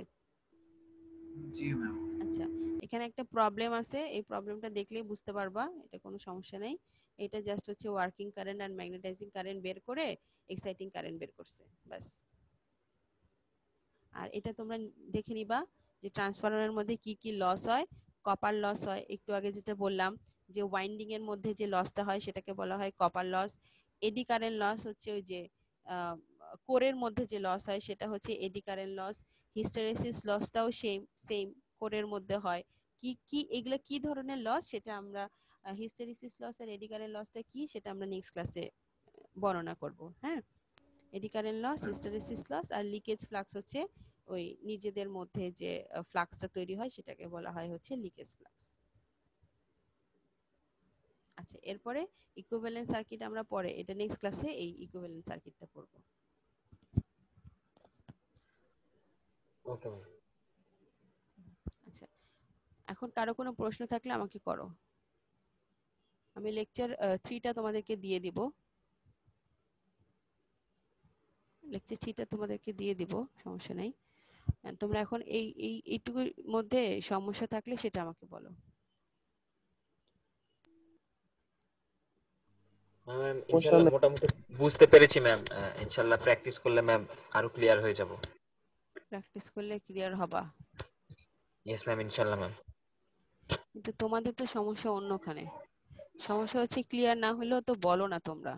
জি ম্যাম আচ্ছা এখানে একটা প্রবলেম আছে এই প্রবলেমটা দেখলেই বুঝতে পারবা এটা কোনো সমস্যা নেই এটা জাস্ট হচ্ছে ওয়ার্কিং কারেন্ট আর ম্যাগনেটাইজিং কারেন্ট বের করে এক্সাইটিং কারেন্ট বের করছে বাস আর এটা তোমরা দেখে নিবা যে ট্রান্সফরমারের মধ্যে কি কি লস হয় কপার লস হয় একটু আগে যেটা বললাম যে ওয়াইন্ডিং এর মধ্যে যে লসটা হয় সেটাকে বলা হয় copper loss eddy current loss হচ্ছে ওই যে কোরের মধ্যে যে লস হয় সেটা হচ্ছে এডি কারেন্ট লস হিস্টারেসিস লসটাও সেম সেম কোরের মধ্যে হয় কি কি এগুলো কি ধরনের লস সেটা আমরা হিস্টেরিসিস লস আর এডিকারেন্ট লসটা কি সেটা আমরা নেক্সট ক্লাসে বর্ণনা করব হ্যাঁ এডিকারেন্ট লস হিস্টেরিসিস লস আর লিকেজ ফ্লাক্স হচ্ছে ওই নিজেদের মধ্যে যে ফ্লাক্সটা তৈরি হয় সেটাকে বলা হয় হচ্ছে লিকেজ ফ্লাক্স আচ্ছা এরপরে ইকুইভ্যালেন্ট সার্কিট আমরা পরে এটা নেক্সট ক্লাসে এই ইকুইভ্যালেন্ট সার্কিটটা পড়ব আচ্ছা এখন কারো কোনো প্রশ্ন থাকলে আমাকে করো আমি লেকচার থ্রিটা তোমাদেরকে দিয়ে দিব লেকচার থ্রিটা তোমাদেরকে দিয়ে দিব সমস্যা নেই তোমরা এখন এই এই এইটুকুর মধ্যে সমস্যা থাকলে সেটা আমাকে বলো হ্যাঁ, বুঝতে পেরেছি ম্যাম ইনশাল্লাহ প্র্যাকটিস করলে ম্যাম আরো ক্লিয়ার হয়ে যাব প্র্যাকটিস করলে ক্লিয়ার হবা ইয়েস ম্যাম ম্যাম কিন্তু তোমাদের তো সমস্যা অন্যখানে সমস্যা হচ্ছে ক্লিয়ার না হলেও তো বলো না তোমরা